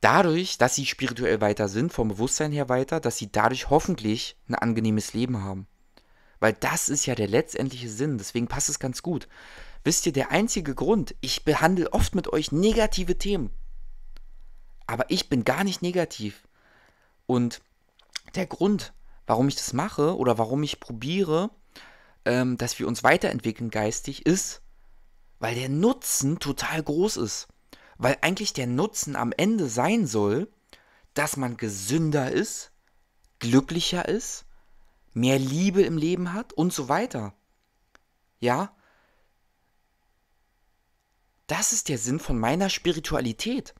dadurch, dass sie spirituell weiter sind, vom Bewusstsein her weiter, dass sie dadurch hoffentlich ein angenehmes Leben haben. Weil das ist ja der letztendliche Sinn, deswegen passt es ganz gut. Wisst ihr, der einzige Grund, ich behandle oft mit euch negative Themen. Aber ich bin gar nicht negativ. Und der Grund, warum ich das mache oder warum ich probiere, ähm, dass wir uns weiterentwickeln geistig, ist, weil der Nutzen total groß ist. Weil eigentlich der Nutzen am Ende sein soll, dass man gesünder ist, glücklicher ist, mehr Liebe im Leben hat und so weiter. Ja? Das ist der Sinn von meiner Spiritualität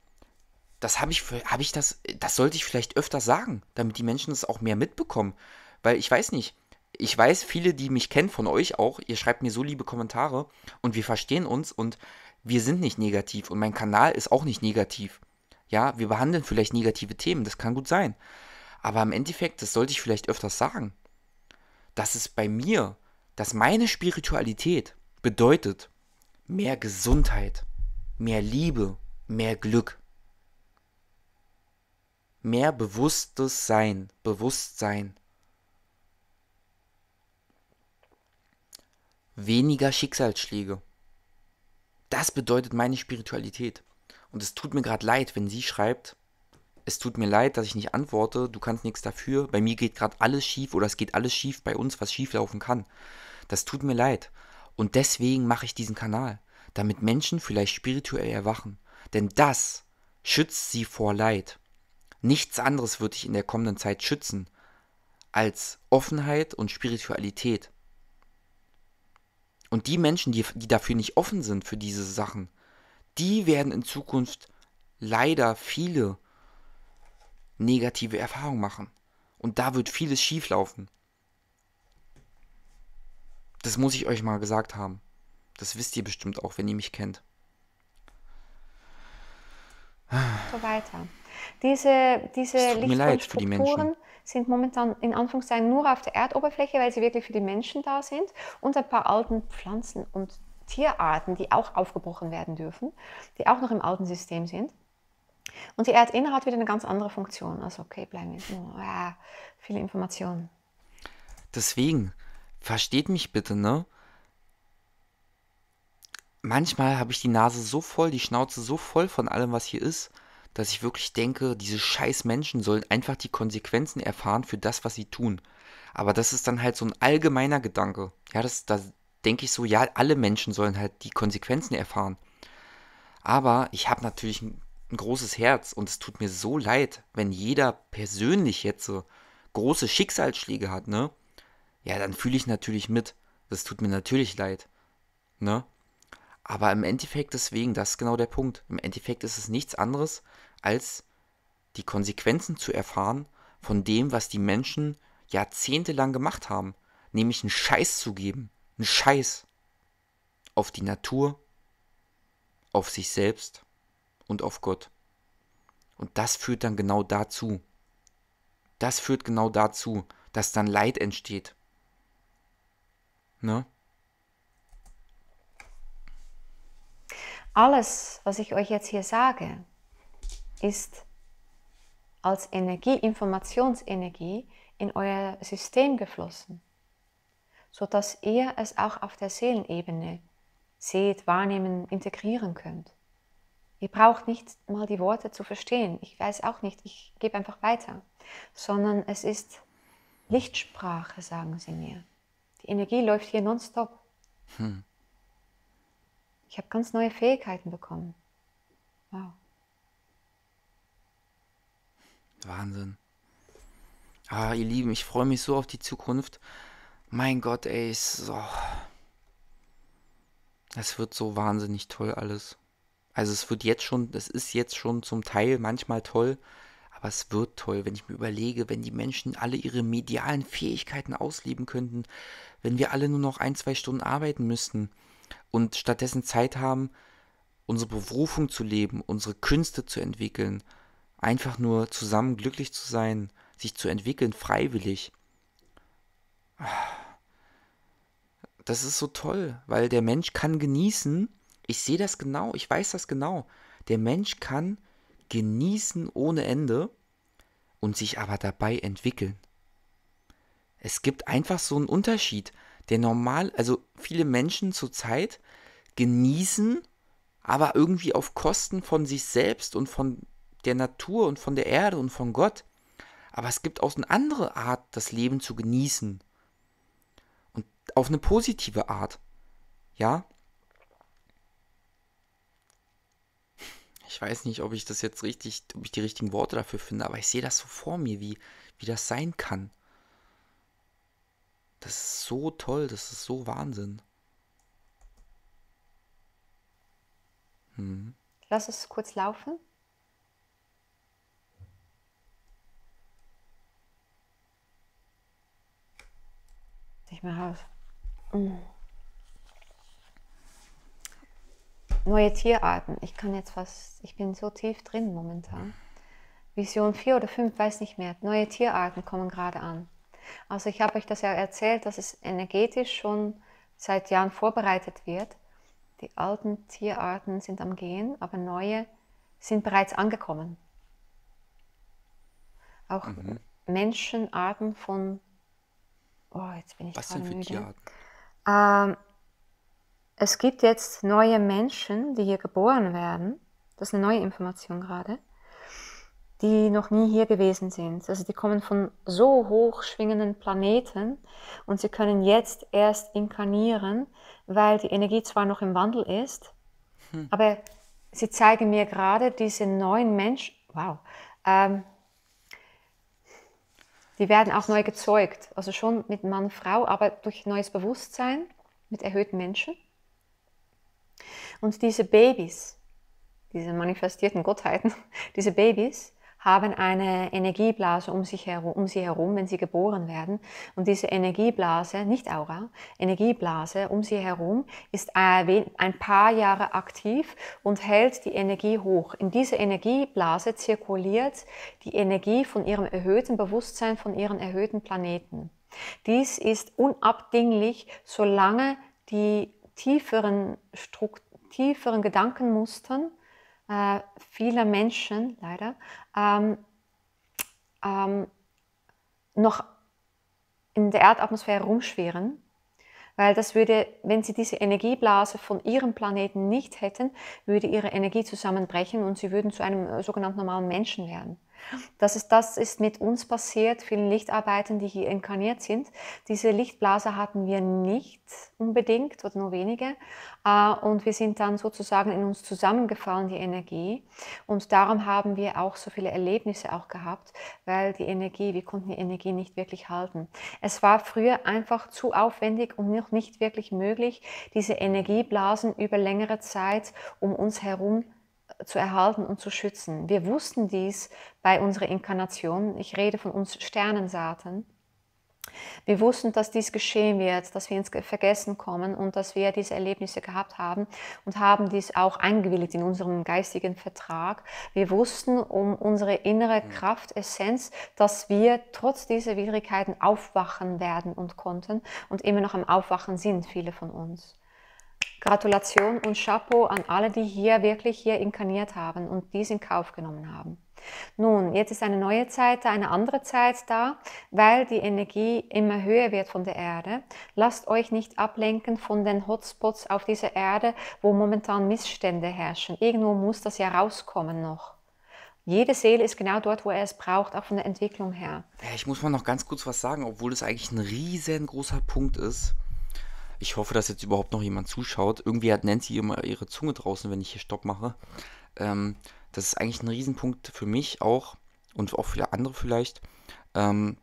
das habe ich, habe ich das, das sollte ich vielleicht öfter sagen, damit die Menschen das auch mehr mitbekommen. Weil ich weiß nicht, ich weiß, viele, die mich kennen, von euch auch, ihr schreibt mir so liebe Kommentare und wir verstehen uns und wir sind nicht negativ und mein Kanal ist auch nicht negativ. Ja, wir behandeln vielleicht negative Themen, das kann gut sein. Aber im Endeffekt, das sollte ich vielleicht öfters sagen, dass es bei mir, dass meine Spiritualität bedeutet mehr Gesundheit, mehr Liebe, mehr Glück mehr bewusstes Sein, Bewusstsein. Weniger Schicksalsschläge. Das bedeutet meine Spiritualität. Und es tut mir gerade leid, wenn sie schreibt, es tut mir leid, dass ich nicht antworte, du kannst nichts dafür, bei mir geht gerade alles schief oder es geht alles schief bei uns, was schief laufen kann. Das tut mir leid. Und deswegen mache ich diesen Kanal, damit Menschen vielleicht spirituell erwachen. Denn das schützt sie vor Leid. Nichts anderes wird dich in der kommenden Zeit schützen als Offenheit und Spiritualität. Und die Menschen, die, die dafür nicht offen sind, für diese Sachen, die werden in Zukunft leider viele negative Erfahrungen machen. Und da wird vieles schieflaufen. Das muss ich euch mal gesagt haben. Das wisst ihr bestimmt auch, wenn ihr mich kennt. So weiter. Diese, diese Lichtstrukturen sind momentan in Anführungszeichen nur auf der Erdoberfläche, weil sie wirklich für die Menschen da sind und ein paar alten Pflanzen und Tierarten, die auch aufgebrochen werden dürfen, die auch noch im alten System sind. Und die Erdinner hat wieder eine ganz andere Funktion. Also okay, bleiben wir. Wow, ah, viele Informationen. Deswegen, versteht mich bitte, ne? Manchmal habe ich die Nase so voll, die Schnauze so voll von allem, was hier ist, dass ich wirklich denke, diese scheiß Menschen sollen einfach die Konsequenzen erfahren für das, was sie tun. Aber das ist dann halt so ein allgemeiner Gedanke. Ja, das, da denke ich so, ja, alle Menschen sollen halt die Konsequenzen erfahren. Aber ich habe natürlich ein, ein großes Herz und es tut mir so leid, wenn jeder persönlich jetzt so große Schicksalsschläge hat, ne? Ja, dann fühle ich natürlich mit. Das tut mir natürlich leid. Ne? Aber im Endeffekt deswegen, das ist genau der Punkt. Im Endeffekt ist es nichts anderes als die Konsequenzen zu erfahren von dem, was die Menschen jahrzehntelang gemacht haben, nämlich einen Scheiß zu geben, einen Scheiß auf die Natur, auf sich selbst und auf Gott. Und das führt dann genau dazu. Das führt genau dazu, dass dann Leid entsteht. Ne? Alles, was ich euch jetzt hier sage, ist als Energie, Informationsenergie in euer System geflossen, sodass ihr es auch auf der Seelenebene seht, wahrnehmen, integrieren könnt. Ihr braucht nicht mal die Worte zu verstehen. Ich weiß auch nicht, ich gebe einfach weiter. Sondern es ist Lichtsprache, sagen sie mir. Die Energie läuft hier nonstop. Hm. Ich habe ganz neue Fähigkeiten bekommen. Wow. Wahnsinn. Ah, ihr Lieben, ich freue mich so auf die Zukunft. Mein Gott, ey, so. Es wird so wahnsinnig toll alles. Also es wird jetzt schon, es ist jetzt schon zum Teil manchmal toll, aber es wird toll, wenn ich mir überlege, wenn die Menschen alle ihre medialen Fähigkeiten ausleben könnten, wenn wir alle nur noch ein, zwei Stunden arbeiten müssten und stattdessen Zeit haben, unsere Berufung zu leben, unsere Künste zu entwickeln, einfach nur zusammen glücklich zu sein, sich zu entwickeln, freiwillig. Das ist so toll, weil der Mensch kann genießen. Ich sehe das genau, ich weiß das genau. Der Mensch kann genießen ohne Ende und sich aber dabei entwickeln. Es gibt einfach so einen Unterschied. Der normal, also viele Menschen zurzeit genießen, aber irgendwie auf Kosten von sich selbst und von der Natur und von der Erde und von Gott. Aber es gibt auch eine andere Art, das Leben zu genießen. Und auf eine positive Art. Ja? Ich weiß nicht, ob ich das jetzt richtig, ob ich die richtigen Worte dafür finde, aber ich sehe das so vor mir, wie, wie das sein kann. Das ist so toll, das ist so Wahnsinn. Hm. Lass es kurz laufen. nicht mehr raus. Mhm. Neue Tierarten. Ich kann jetzt fast, ich bin so tief drin momentan. Vision 4 oder 5, weiß nicht mehr. Neue Tierarten kommen gerade an. Also ich habe euch das ja erzählt, dass es energetisch schon seit Jahren vorbereitet wird. Die alten Tierarten sind am Gehen, aber neue sind bereits angekommen. Auch mhm. Menschenarten von Oh, jetzt bin ich Was sind für müde. Tierarten? Ähm, es gibt jetzt neue Menschen, die hier geboren werden. Das ist eine neue Information gerade, die noch nie hier gewesen sind. Also die kommen von so hoch schwingenden Planeten und sie können jetzt erst inkarnieren, weil die Energie zwar noch im Wandel ist, hm. aber sie zeigen mir gerade diese neuen Menschen, wow, ähm, die werden auch neu gezeugt, also schon mit Mann, Frau, aber durch neues Bewusstsein, mit erhöhten Menschen. Und diese Babys, diese manifestierten Gottheiten, [LAUGHS] diese Babys, haben eine Energieblase um, sich herum, um sie herum, wenn sie geboren werden. Und diese Energieblase, nicht Aura, Energieblase um sie herum ist äh, ein paar Jahre aktiv und hält die Energie hoch. In dieser Energieblase zirkuliert die Energie von ihrem erhöhten Bewusstsein, von ihren erhöhten Planeten. Dies ist unabdinglich, solange die tieferen, Strukt tieferen Gedankenmustern, äh, vieler Menschen leider ähm, ähm, noch in der Erdatmosphäre rumschwirren, weil das würde, wenn sie diese Energieblase von ihrem Planeten nicht hätten, würde ihre Energie zusammenbrechen und sie würden zu einem äh, sogenannten normalen Menschen werden. Das ist, das ist mit uns passiert, vielen Lichtarbeitern, die hier inkarniert sind. Diese Lichtblase hatten wir nicht unbedingt oder nur wenige. Äh, und wir sind dann sozusagen in uns zusammengefallen, die Energie. Und darum haben wir auch so viele Erlebnisse auch gehabt, weil die Energie, wir konnten die Energie nicht wirklich halten. Es war früher einfach zu aufwendig und noch nicht wirklich möglich, diese Energieblasen über längere Zeit um uns herum zu zu erhalten und zu schützen. Wir wussten dies bei unserer Inkarnation. Ich rede von uns Sternensaaten. Wir wussten, dass dies geschehen wird, dass wir ins Vergessen kommen und dass wir diese Erlebnisse gehabt haben und haben dies auch eingewilligt in unserem geistigen Vertrag. Wir wussten um unsere innere hm. Kraft, Essenz, dass wir trotz dieser Widrigkeiten aufwachen werden und konnten und immer noch am Aufwachen sind, viele von uns. Gratulation und Chapeau an alle, die hier wirklich hier inkarniert haben und dies in Kauf genommen haben. Nun, jetzt ist eine neue Zeit, da, eine andere Zeit da, weil die Energie immer höher wird von der Erde. Lasst euch nicht ablenken von den Hotspots auf dieser Erde, wo momentan Missstände herrschen. Irgendwo muss das ja rauskommen noch. Jede Seele ist genau dort, wo er es braucht, auch von der Entwicklung her. Ja, ich muss mal noch ganz kurz was sagen, obwohl es eigentlich ein riesengroßer Punkt ist. Ich hoffe, dass jetzt überhaupt noch jemand zuschaut. Irgendwie hat Nancy immer ihre Zunge draußen, wenn ich hier Stopp mache. Ähm, das ist eigentlich ein Riesenpunkt für mich auch und auch für andere vielleicht. Ähm,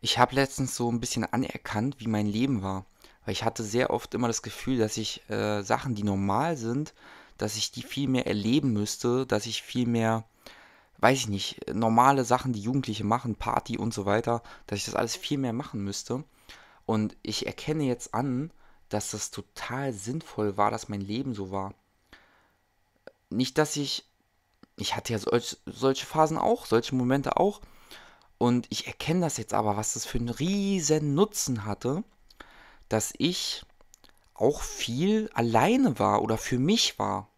ich habe letztens so ein bisschen anerkannt, wie mein Leben war. Weil ich hatte sehr oft immer das Gefühl, dass ich äh, Sachen, die normal sind, dass ich die viel mehr erleben müsste, dass ich viel mehr, weiß ich nicht, normale Sachen, die Jugendliche machen, Party und so weiter, dass ich das alles viel mehr machen müsste. Und ich erkenne jetzt an, dass das total sinnvoll war, dass mein Leben so war. Nicht, dass ich. Ich hatte ja solch, solche Phasen auch, solche Momente auch. Und ich erkenne das jetzt aber, was das für einen riesen Nutzen hatte, dass ich auch viel alleine war oder für mich war.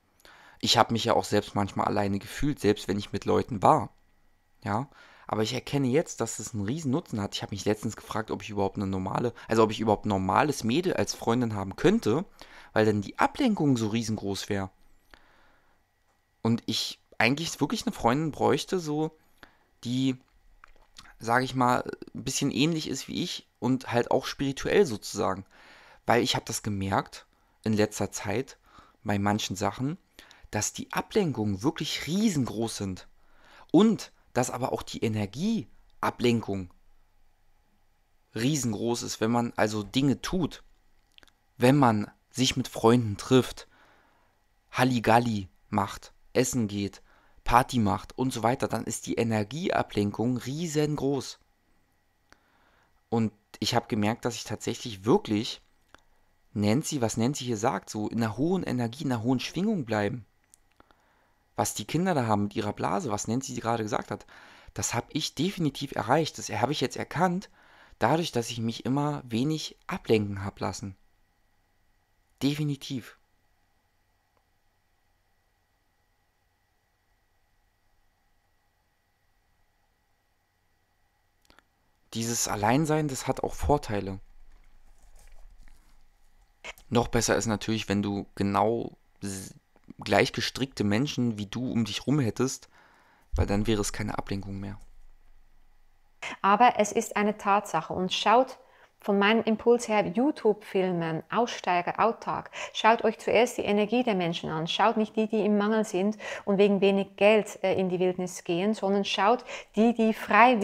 Ich habe mich ja auch selbst manchmal alleine gefühlt, selbst wenn ich mit Leuten war. Ja, aber ich erkenne jetzt, dass es einen riesen Nutzen hat. Ich habe mich letztens gefragt, ob ich überhaupt eine normale, also ob ich überhaupt ein normales Mädel als Freundin haben könnte, weil dann die Ablenkung so riesengroß wäre. Und ich eigentlich wirklich eine Freundin bräuchte, so, die, sage ich mal, ein bisschen ähnlich ist wie ich und halt auch spirituell sozusagen. Weil ich habe das gemerkt in letzter Zeit bei manchen Sachen, dass die Ablenkungen wirklich riesengroß sind. Und dass aber auch die Energieablenkung riesengroß ist, wenn man also Dinge tut, wenn man sich mit Freunden trifft, Halligalli macht, essen geht, Party macht und so weiter, dann ist die Energieablenkung riesengroß. Und ich habe gemerkt, dass ich tatsächlich wirklich Nancy, was Nancy hier sagt, so in einer hohen Energie, in einer hohen Schwingung bleiben was die Kinder da haben mit ihrer Blase, was Nancy gerade gesagt hat, das habe ich definitiv erreicht. Das habe ich jetzt erkannt, dadurch, dass ich mich immer wenig ablenken habe lassen. Definitiv. Dieses Alleinsein, das hat auch Vorteile. Noch besser ist natürlich, wenn du genau gleich gestrickte Menschen wie du um dich rum hättest, weil dann wäre es keine Ablenkung mehr. Aber es ist eine Tatsache und schaut von meinem Impuls her YouTube-Filmen, Aussteiger, Alltag. Schaut euch zuerst die Energie der Menschen an. Schaut nicht die, die im Mangel sind und wegen wenig Geld äh, in die Wildnis gehen, sondern schaut die, die frei.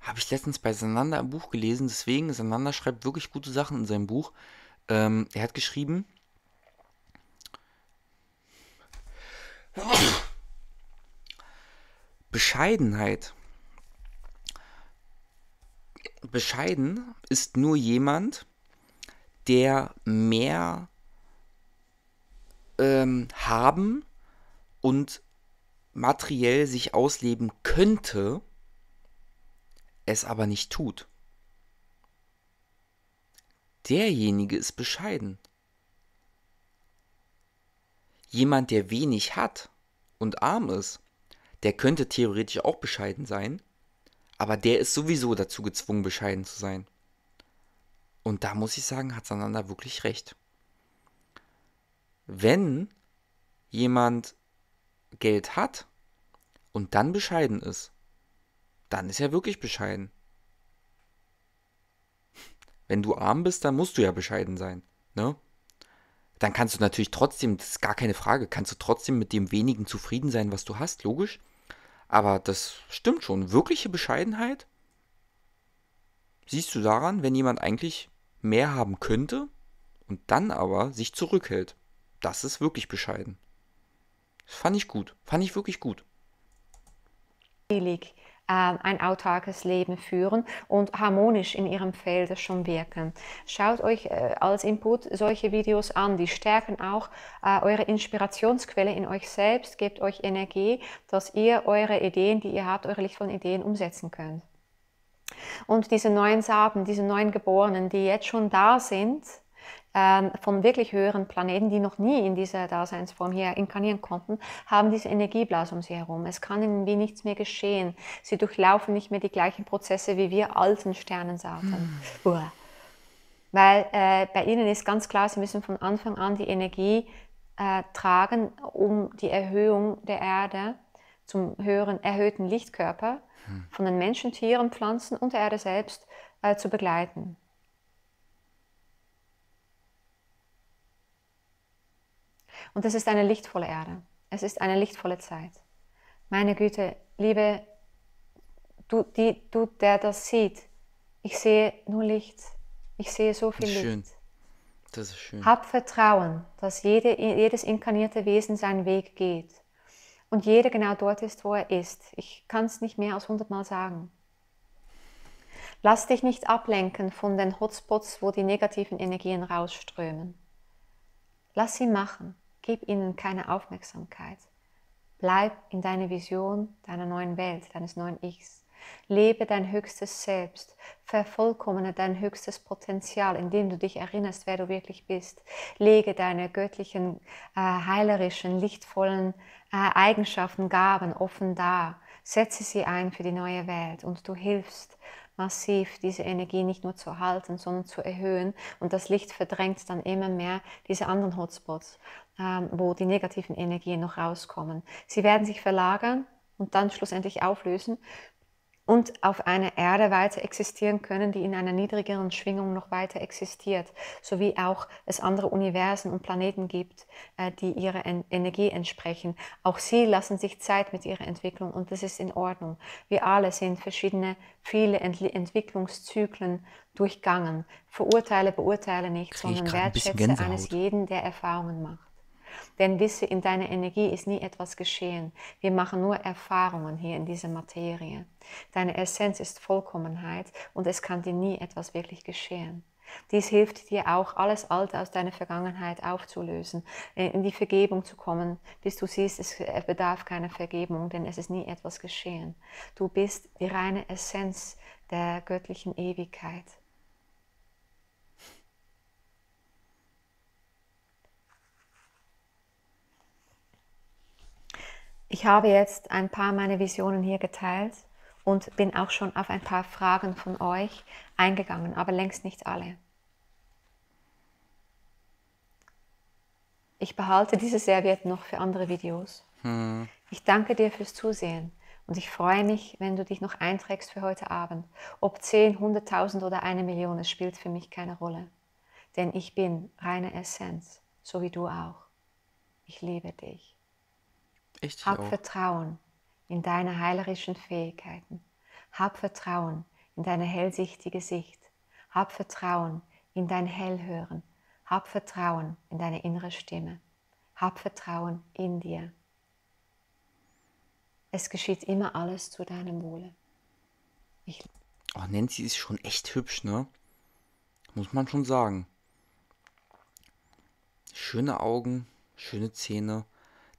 Habe ich letztens bei Sananda ein Buch gelesen, deswegen, Sananda schreibt wirklich gute Sachen in seinem Buch. Ähm, er hat geschrieben, Bescheidenheit. Bescheiden ist nur jemand, der mehr ähm, haben und materiell sich ausleben könnte, es aber nicht tut. Derjenige ist bescheiden jemand, der wenig hat und arm ist, der könnte theoretisch auch bescheiden sein, aber der ist sowieso dazu gezwungen, bescheiden zu sein. Und da muss ich sagen, hat Sananda wirklich recht. Wenn jemand Geld hat und dann bescheiden ist, dann ist er wirklich bescheiden. Wenn du arm bist, dann musst du ja bescheiden sein, ne? dann kannst du natürlich trotzdem, das ist gar keine Frage, kannst du trotzdem mit dem wenigen zufrieden sein, was du hast, logisch. Aber das stimmt schon. Wirkliche Bescheidenheit siehst du daran, wenn jemand eigentlich mehr haben könnte und dann aber sich zurückhält. Das ist wirklich bescheiden. Das fand ich gut. Fand ich wirklich gut. Selig. Äh, ein autarkes Leben führen und harmonisch in ihrem Feld schon wirken. Schaut euch äh, als Input solche Videos an, die stärken auch äh, eure Inspirationsquelle in euch selbst, gebt euch Energie, dass ihr eure Ideen, die ihr habt, eure Licht von Ideen umsetzen könnt. Und diese neuen Samen, diese neuen Geborenen, die jetzt schon da sind, ähm, von wirklich höheren Planeten, die noch nie in dieser Daseinsform hier inkarnieren konnten, haben diese Energieblase um sie herum. Es kann ihnen wie nichts mehr geschehen. Sie durchlaufen nicht mehr die gleichen Prozesse wie wir alten Sternensaugen. Hm. Weil äh, bei ihnen ist ganz klar, sie müssen von Anfang an die Energie äh, tragen, um die Erhöhung der Erde zum höheren, erhöhten Lichtkörper hm. von den Menschen, Tieren, Pflanzen und der Erde selbst äh, zu begleiten. Und es ist eine lichtvolle Erde. Es ist eine lichtvolle Zeit. Meine Güte, liebe, du, die, du der das sieht, ich sehe nur Licht. Ich sehe so viel schön. Licht. Das ist schön. Hab Vertrauen, dass jede, jedes inkarnierte Wesen seinen Weg geht. Und jeder genau dort ist, wo er ist. Ich kann es nicht mehr als hundertmal sagen. Lass dich nicht ablenken von den Hotspots, wo die negativen Energien rausströmen. Lass sie machen. Gib ihnen keine Aufmerksamkeit. Bleib in deiner Vision deiner neuen Welt, deines neuen Ichs. Lebe dein höchstes Selbst, vervollkommene dein höchstes Potenzial, indem du dich erinnerst, wer du wirklich bist. Lege deine göttlichen, äh, heilerischen, lichtvollen äh, Eigenschaften, Gaben offen dar. Setze sie ein für die neue Welt und du hilfst massiv diese Energie nicht nur zu halten, sondern zu erhöhen. Und das Licht verdrängt dann immer mehr diese anderen Hotspots, ähm, wo die negativen Energien noch rauskommen. Sie werden sich verlagern und dann schlussendlich auflösen und auf einer Erde weiter existieren können, die in einer niedrigeren Schwingung noch weiter existiert, sowie auch es andere Universen und Planeten gibt, äh, die ihrer Energie entsprechen. Auch sie lassen sich Zeit mit ihrer Entwicklung und das ist in Ordnung. Wir alle sind verschiedene, viele Entwicklungszyklen durchgangen. Verurteile, beurteile nicht, sondern wertschätze ein eines jeden, der Erfahrungen macht. Denn wisse, in deiner Energie ist nie etwas geschehen. Wir machen nur Erfahrungen hier in dieser Materie. Deine Essenz ist Vollkommenheit und es kann dir nie etwas wirklich geschehen. Dies hilft dir auch, alles Alte aus deiner Vergangenheit aufzulösen, äh, in die Vergebung zu kommen, bis du siehst, es äh, bedarf keiner Vergebung, denn es ist nie etwas geschehen. Du bist die reine Essenz der göttlichen Ewigkeit. Ich habe jetzt ein paar meiner Visionen hier geteilt und bin auch schon auf ein paar Fragen von euch eingegangen, aber längst nicht alle. Ich behalte diese Serviette noch für andere Videos. Hm. Ich danke dir fürs Zusehen und ich freue mich, wenn du dich noch einträgst für heute Abend. Ob 10, 100.000 oder eine Million, es spielt für mich keine Rolle. Denn ich bin reine Essenz, so wie du auch. Ich liebe dich. Richtig Hab auch. Vertrauen in deine heilerischen Fähigkeiten. Hab Vertrauen in deine hellsichtige Sicht. Hab Vertrauen in dein Hellhören. Hab Vertrauen in deine innere Stimme. Hab Vertrauen in dir. Es geschieht immer alles zu deinem Wohle. Ich oh, Nancy ist schon echt hübsch, ne? Muss man schon sagen. Schöne Augen, schöne Zähne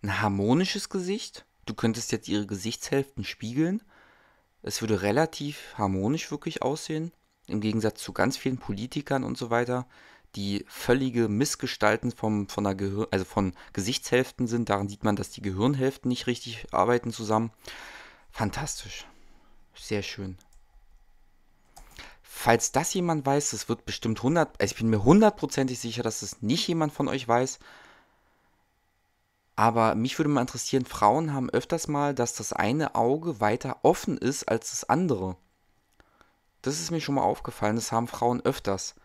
ein harmonisches Gesicht. Du könntest jetzt ihre Gesichtshälften spiegeln. Es würde relativ harmonisch wirklich aussehen. Im Gegensatz zu ganz vielen Politikern und so weiter, die völlige Missgestalten vom, von, der Gehir also von Gesichtshälften sind. Daran sieht man, dass die Gehirnhälften nicht richtig arbeiten zusammen. Fantastisch. Sehr schön. Falls das jemand weiß, es wird bestimmt 100, also ich bin mir hundertprozentig sicher, dass es nicht jemand von euch weiß, aber mich würde mal interessieren, Frauen haben öfters mal, dass das eine Auge weiter offen ist als das andere. Das ist mir schon mal aufgefallen, das haben Frauen öfters.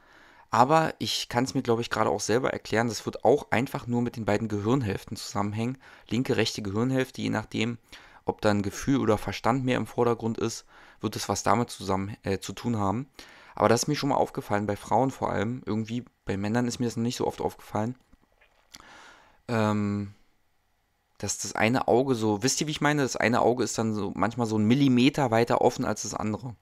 Aber ich kann es mir, glaube ich, gerade auch selber erklären, das wird auch einfach nur mit den beiden Gehirnhälften zusammenhängen. Linke, rechte Gehirnhälfte, je nachdem, ob dann Gefühl oder Verstand mehr im Vordergrund ist, wird es was damit zusammen äh, zu tun haben. Aber das ist mir schon mal aufgefallen, bei Frauen vor allem. Irgendwie, bei Männern ist mir das noch nicht so oft aufgefallen. Ähm, dass das eine Auge so, wisst ihr, wie ich meine? Das eine Auge ist dann so manchmal so einen Millimeter weiter offen als das andere.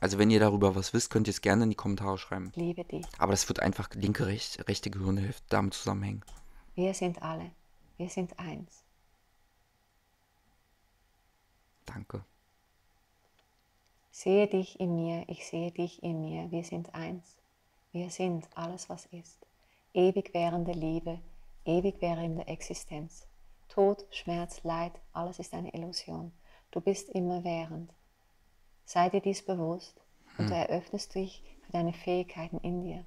Also wenn ihr darüber was wisst, könnt ihr es gerne in die Kommentare schreiben. Liebe dich. Aber das wird einfach linke, rechte, rechte Gehirnhälfte damit zusammenhängen. Wir sind alle. Wir sind eins. Danke. Sehe dich in mir, ich sehe dich in mir. Wir sind eins. Wir sind alles, was ist. Ewig währende Liebe ewig wäre in der Existenz. Tod, Schmerz, Leid, alles ist eine Illusion. Du bist immer während. Sei dir dies bewusst und hm. du eröffnest dich für deine Fähigkeiten in dir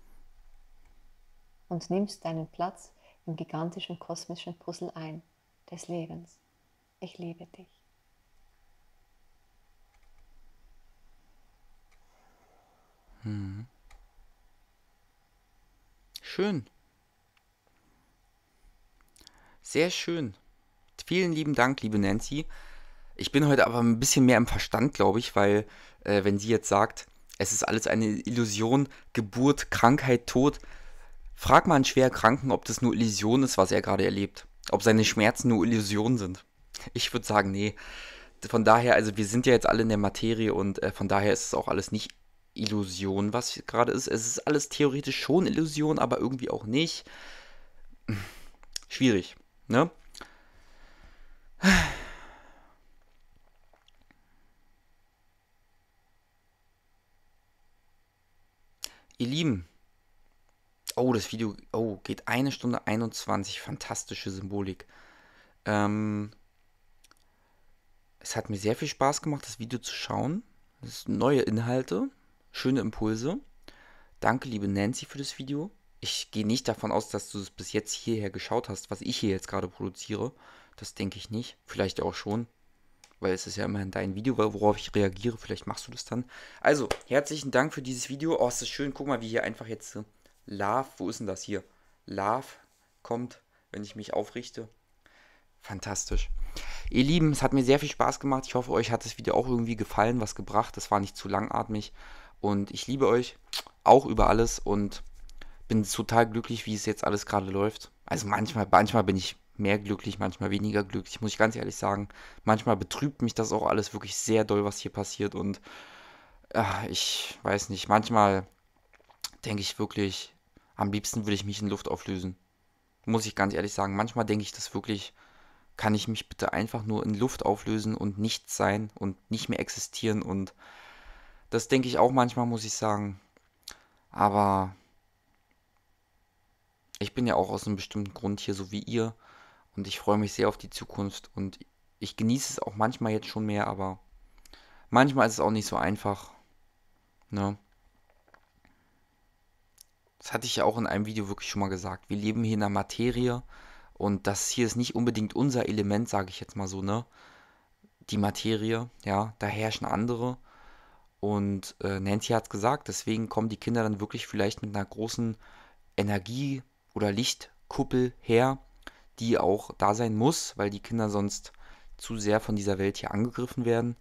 und nimmst deinen Platz im gigantischen kosmischen Puzzle ein des Lebens. Ich liebe dich. Hm. Schön. Sehr schön. Vielen lieben Dank, liebe Nancy. Ich bin heute aber ein bisschen mehr im Verstand, glaube ich, weil äh, wenn sie jetzt sagt, es ist alles eine Illusion, Geburt, Krankheit, Tod, frag mal einen schwer Schwerkranken, ob das nur Illusion ist, was er gerade erlebt. Ob seine Schmerzen nur Illusionen sind. Ich würde sagen, nee. Von daher, also wir sind ja jetzt alle in der Materie und äh, von daher ist es auch alles nicht Illusion, was gerade ist. Es ist alles theoretisch schon Illusion, aber irgendwie auch nicht. Schwierig. Ne? Ihr Lieben. Oh, das Video oh, geht eine Stunde 21. Fantastische Symbolik. Ähm, es hat mir sehr viel Spaß gemacht, das Video zu schauen. Das neue Inhalte, schöne Impulse. Danke, liebe Nancy, für das Video ich gehe nicht davon aus, dass du es bis jetzt hierher geschaut hast, was ich hier jetzt gerade produziere. Das denke ich nicht. Vielleicht auch schon. Weil es ist ja immerhin dein Video, worauf ich reagiere. Vielleicht machst du das dann. Also, herzlichen Dank für dieses Video. Oh, ist das schön. Guck mal, wie hier einfach jetzt äh, Love, wo ist denn das hier? Love kommt, wenn ich mich aufrichte. Fantastisch. Ihr Lieben, es hat mir sehr viel Spaß gemacht. Ich hoffe, euch hat das Video auch irgendwie gefallen, was gebracht. Das war nicht zu langatmig. Und ich liebe euch auch über alles und bin total glücklich, wie es jetzt alles gerade läuft. Also manchmal, manchmal bin ich mehr glücklich, manchmal weniger glücklich, muss ich ganz ehrlich sagen. Manchmal betrübt mich das auch alles wirklich sehr doll, was hier passiert. Und äh, ich weiß nicht, manchmal denke ich wirklich, am liebsten würde ich mich in Luft auflösen. Muss ich ganz ehrlich sagen. Manchmal denke ich das wirklich, kann ich mich bitte einfach nur in Luft auflösen und nichts sein und nicht mehr existieren. Und das denke ich auch manchmal, muss ich sagen. Aber ich bin ja auch aus einem bestimmten Grund hier, so wie ihr. Und ich freue mich sehr auf die Zukunft. Und ich genieße es auch manchmal jetzt schon mehr, aber manchmal ist es auch nicht so einfach. Ne? Das hatte ich ja auch in einem Video wirklich schon mal gesagt. Wir leben hier in der Materie. Und das hier ist nicht unbedingt unser Element, sage ich jetzt mal so, ne? Die Materie, ja, da herrschen andere. Und äh, Nancy hat es gesagt, deswegen kommen die Kinder dann wirklich vielleicht mit einer großen Energie oder Lichtkuppel her, die auch da sein muss, weil die Kinder sonst zu sehr von dieser Welt hier angegriffen werden,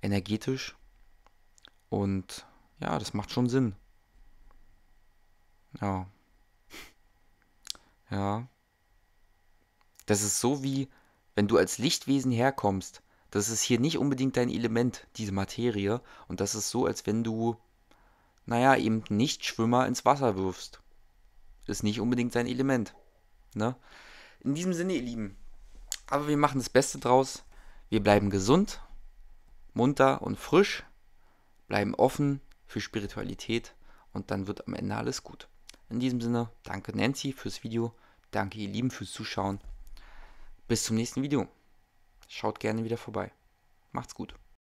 energetisch. Und ja, das macht schon Sinn. Ja. [LAUGHS] Ja. Das ist so wie, wenn du als Lichtwesen herkommst. Das ist hier nicht unbedingt dein Element, diese Materie. Und das ist so, als wenn du, naja, eben nicht Schwimmer ins Wasser wirfst ist nicht unbedingt sein Element. Ne? In diesem Sinne, ihr Lieben, aber wir machen das Beste draus. Wir bleiben gesund, munter und frisch, bleiben offen für Spiritualität und dann wird am Ende alles gut. In diesem Sinne, danke Nancy fürs Video, danke ihr Lieben fürs Zuschauen. Bis zum nächsten Video. Schaut gerne wieder vorbei. Macht's gut.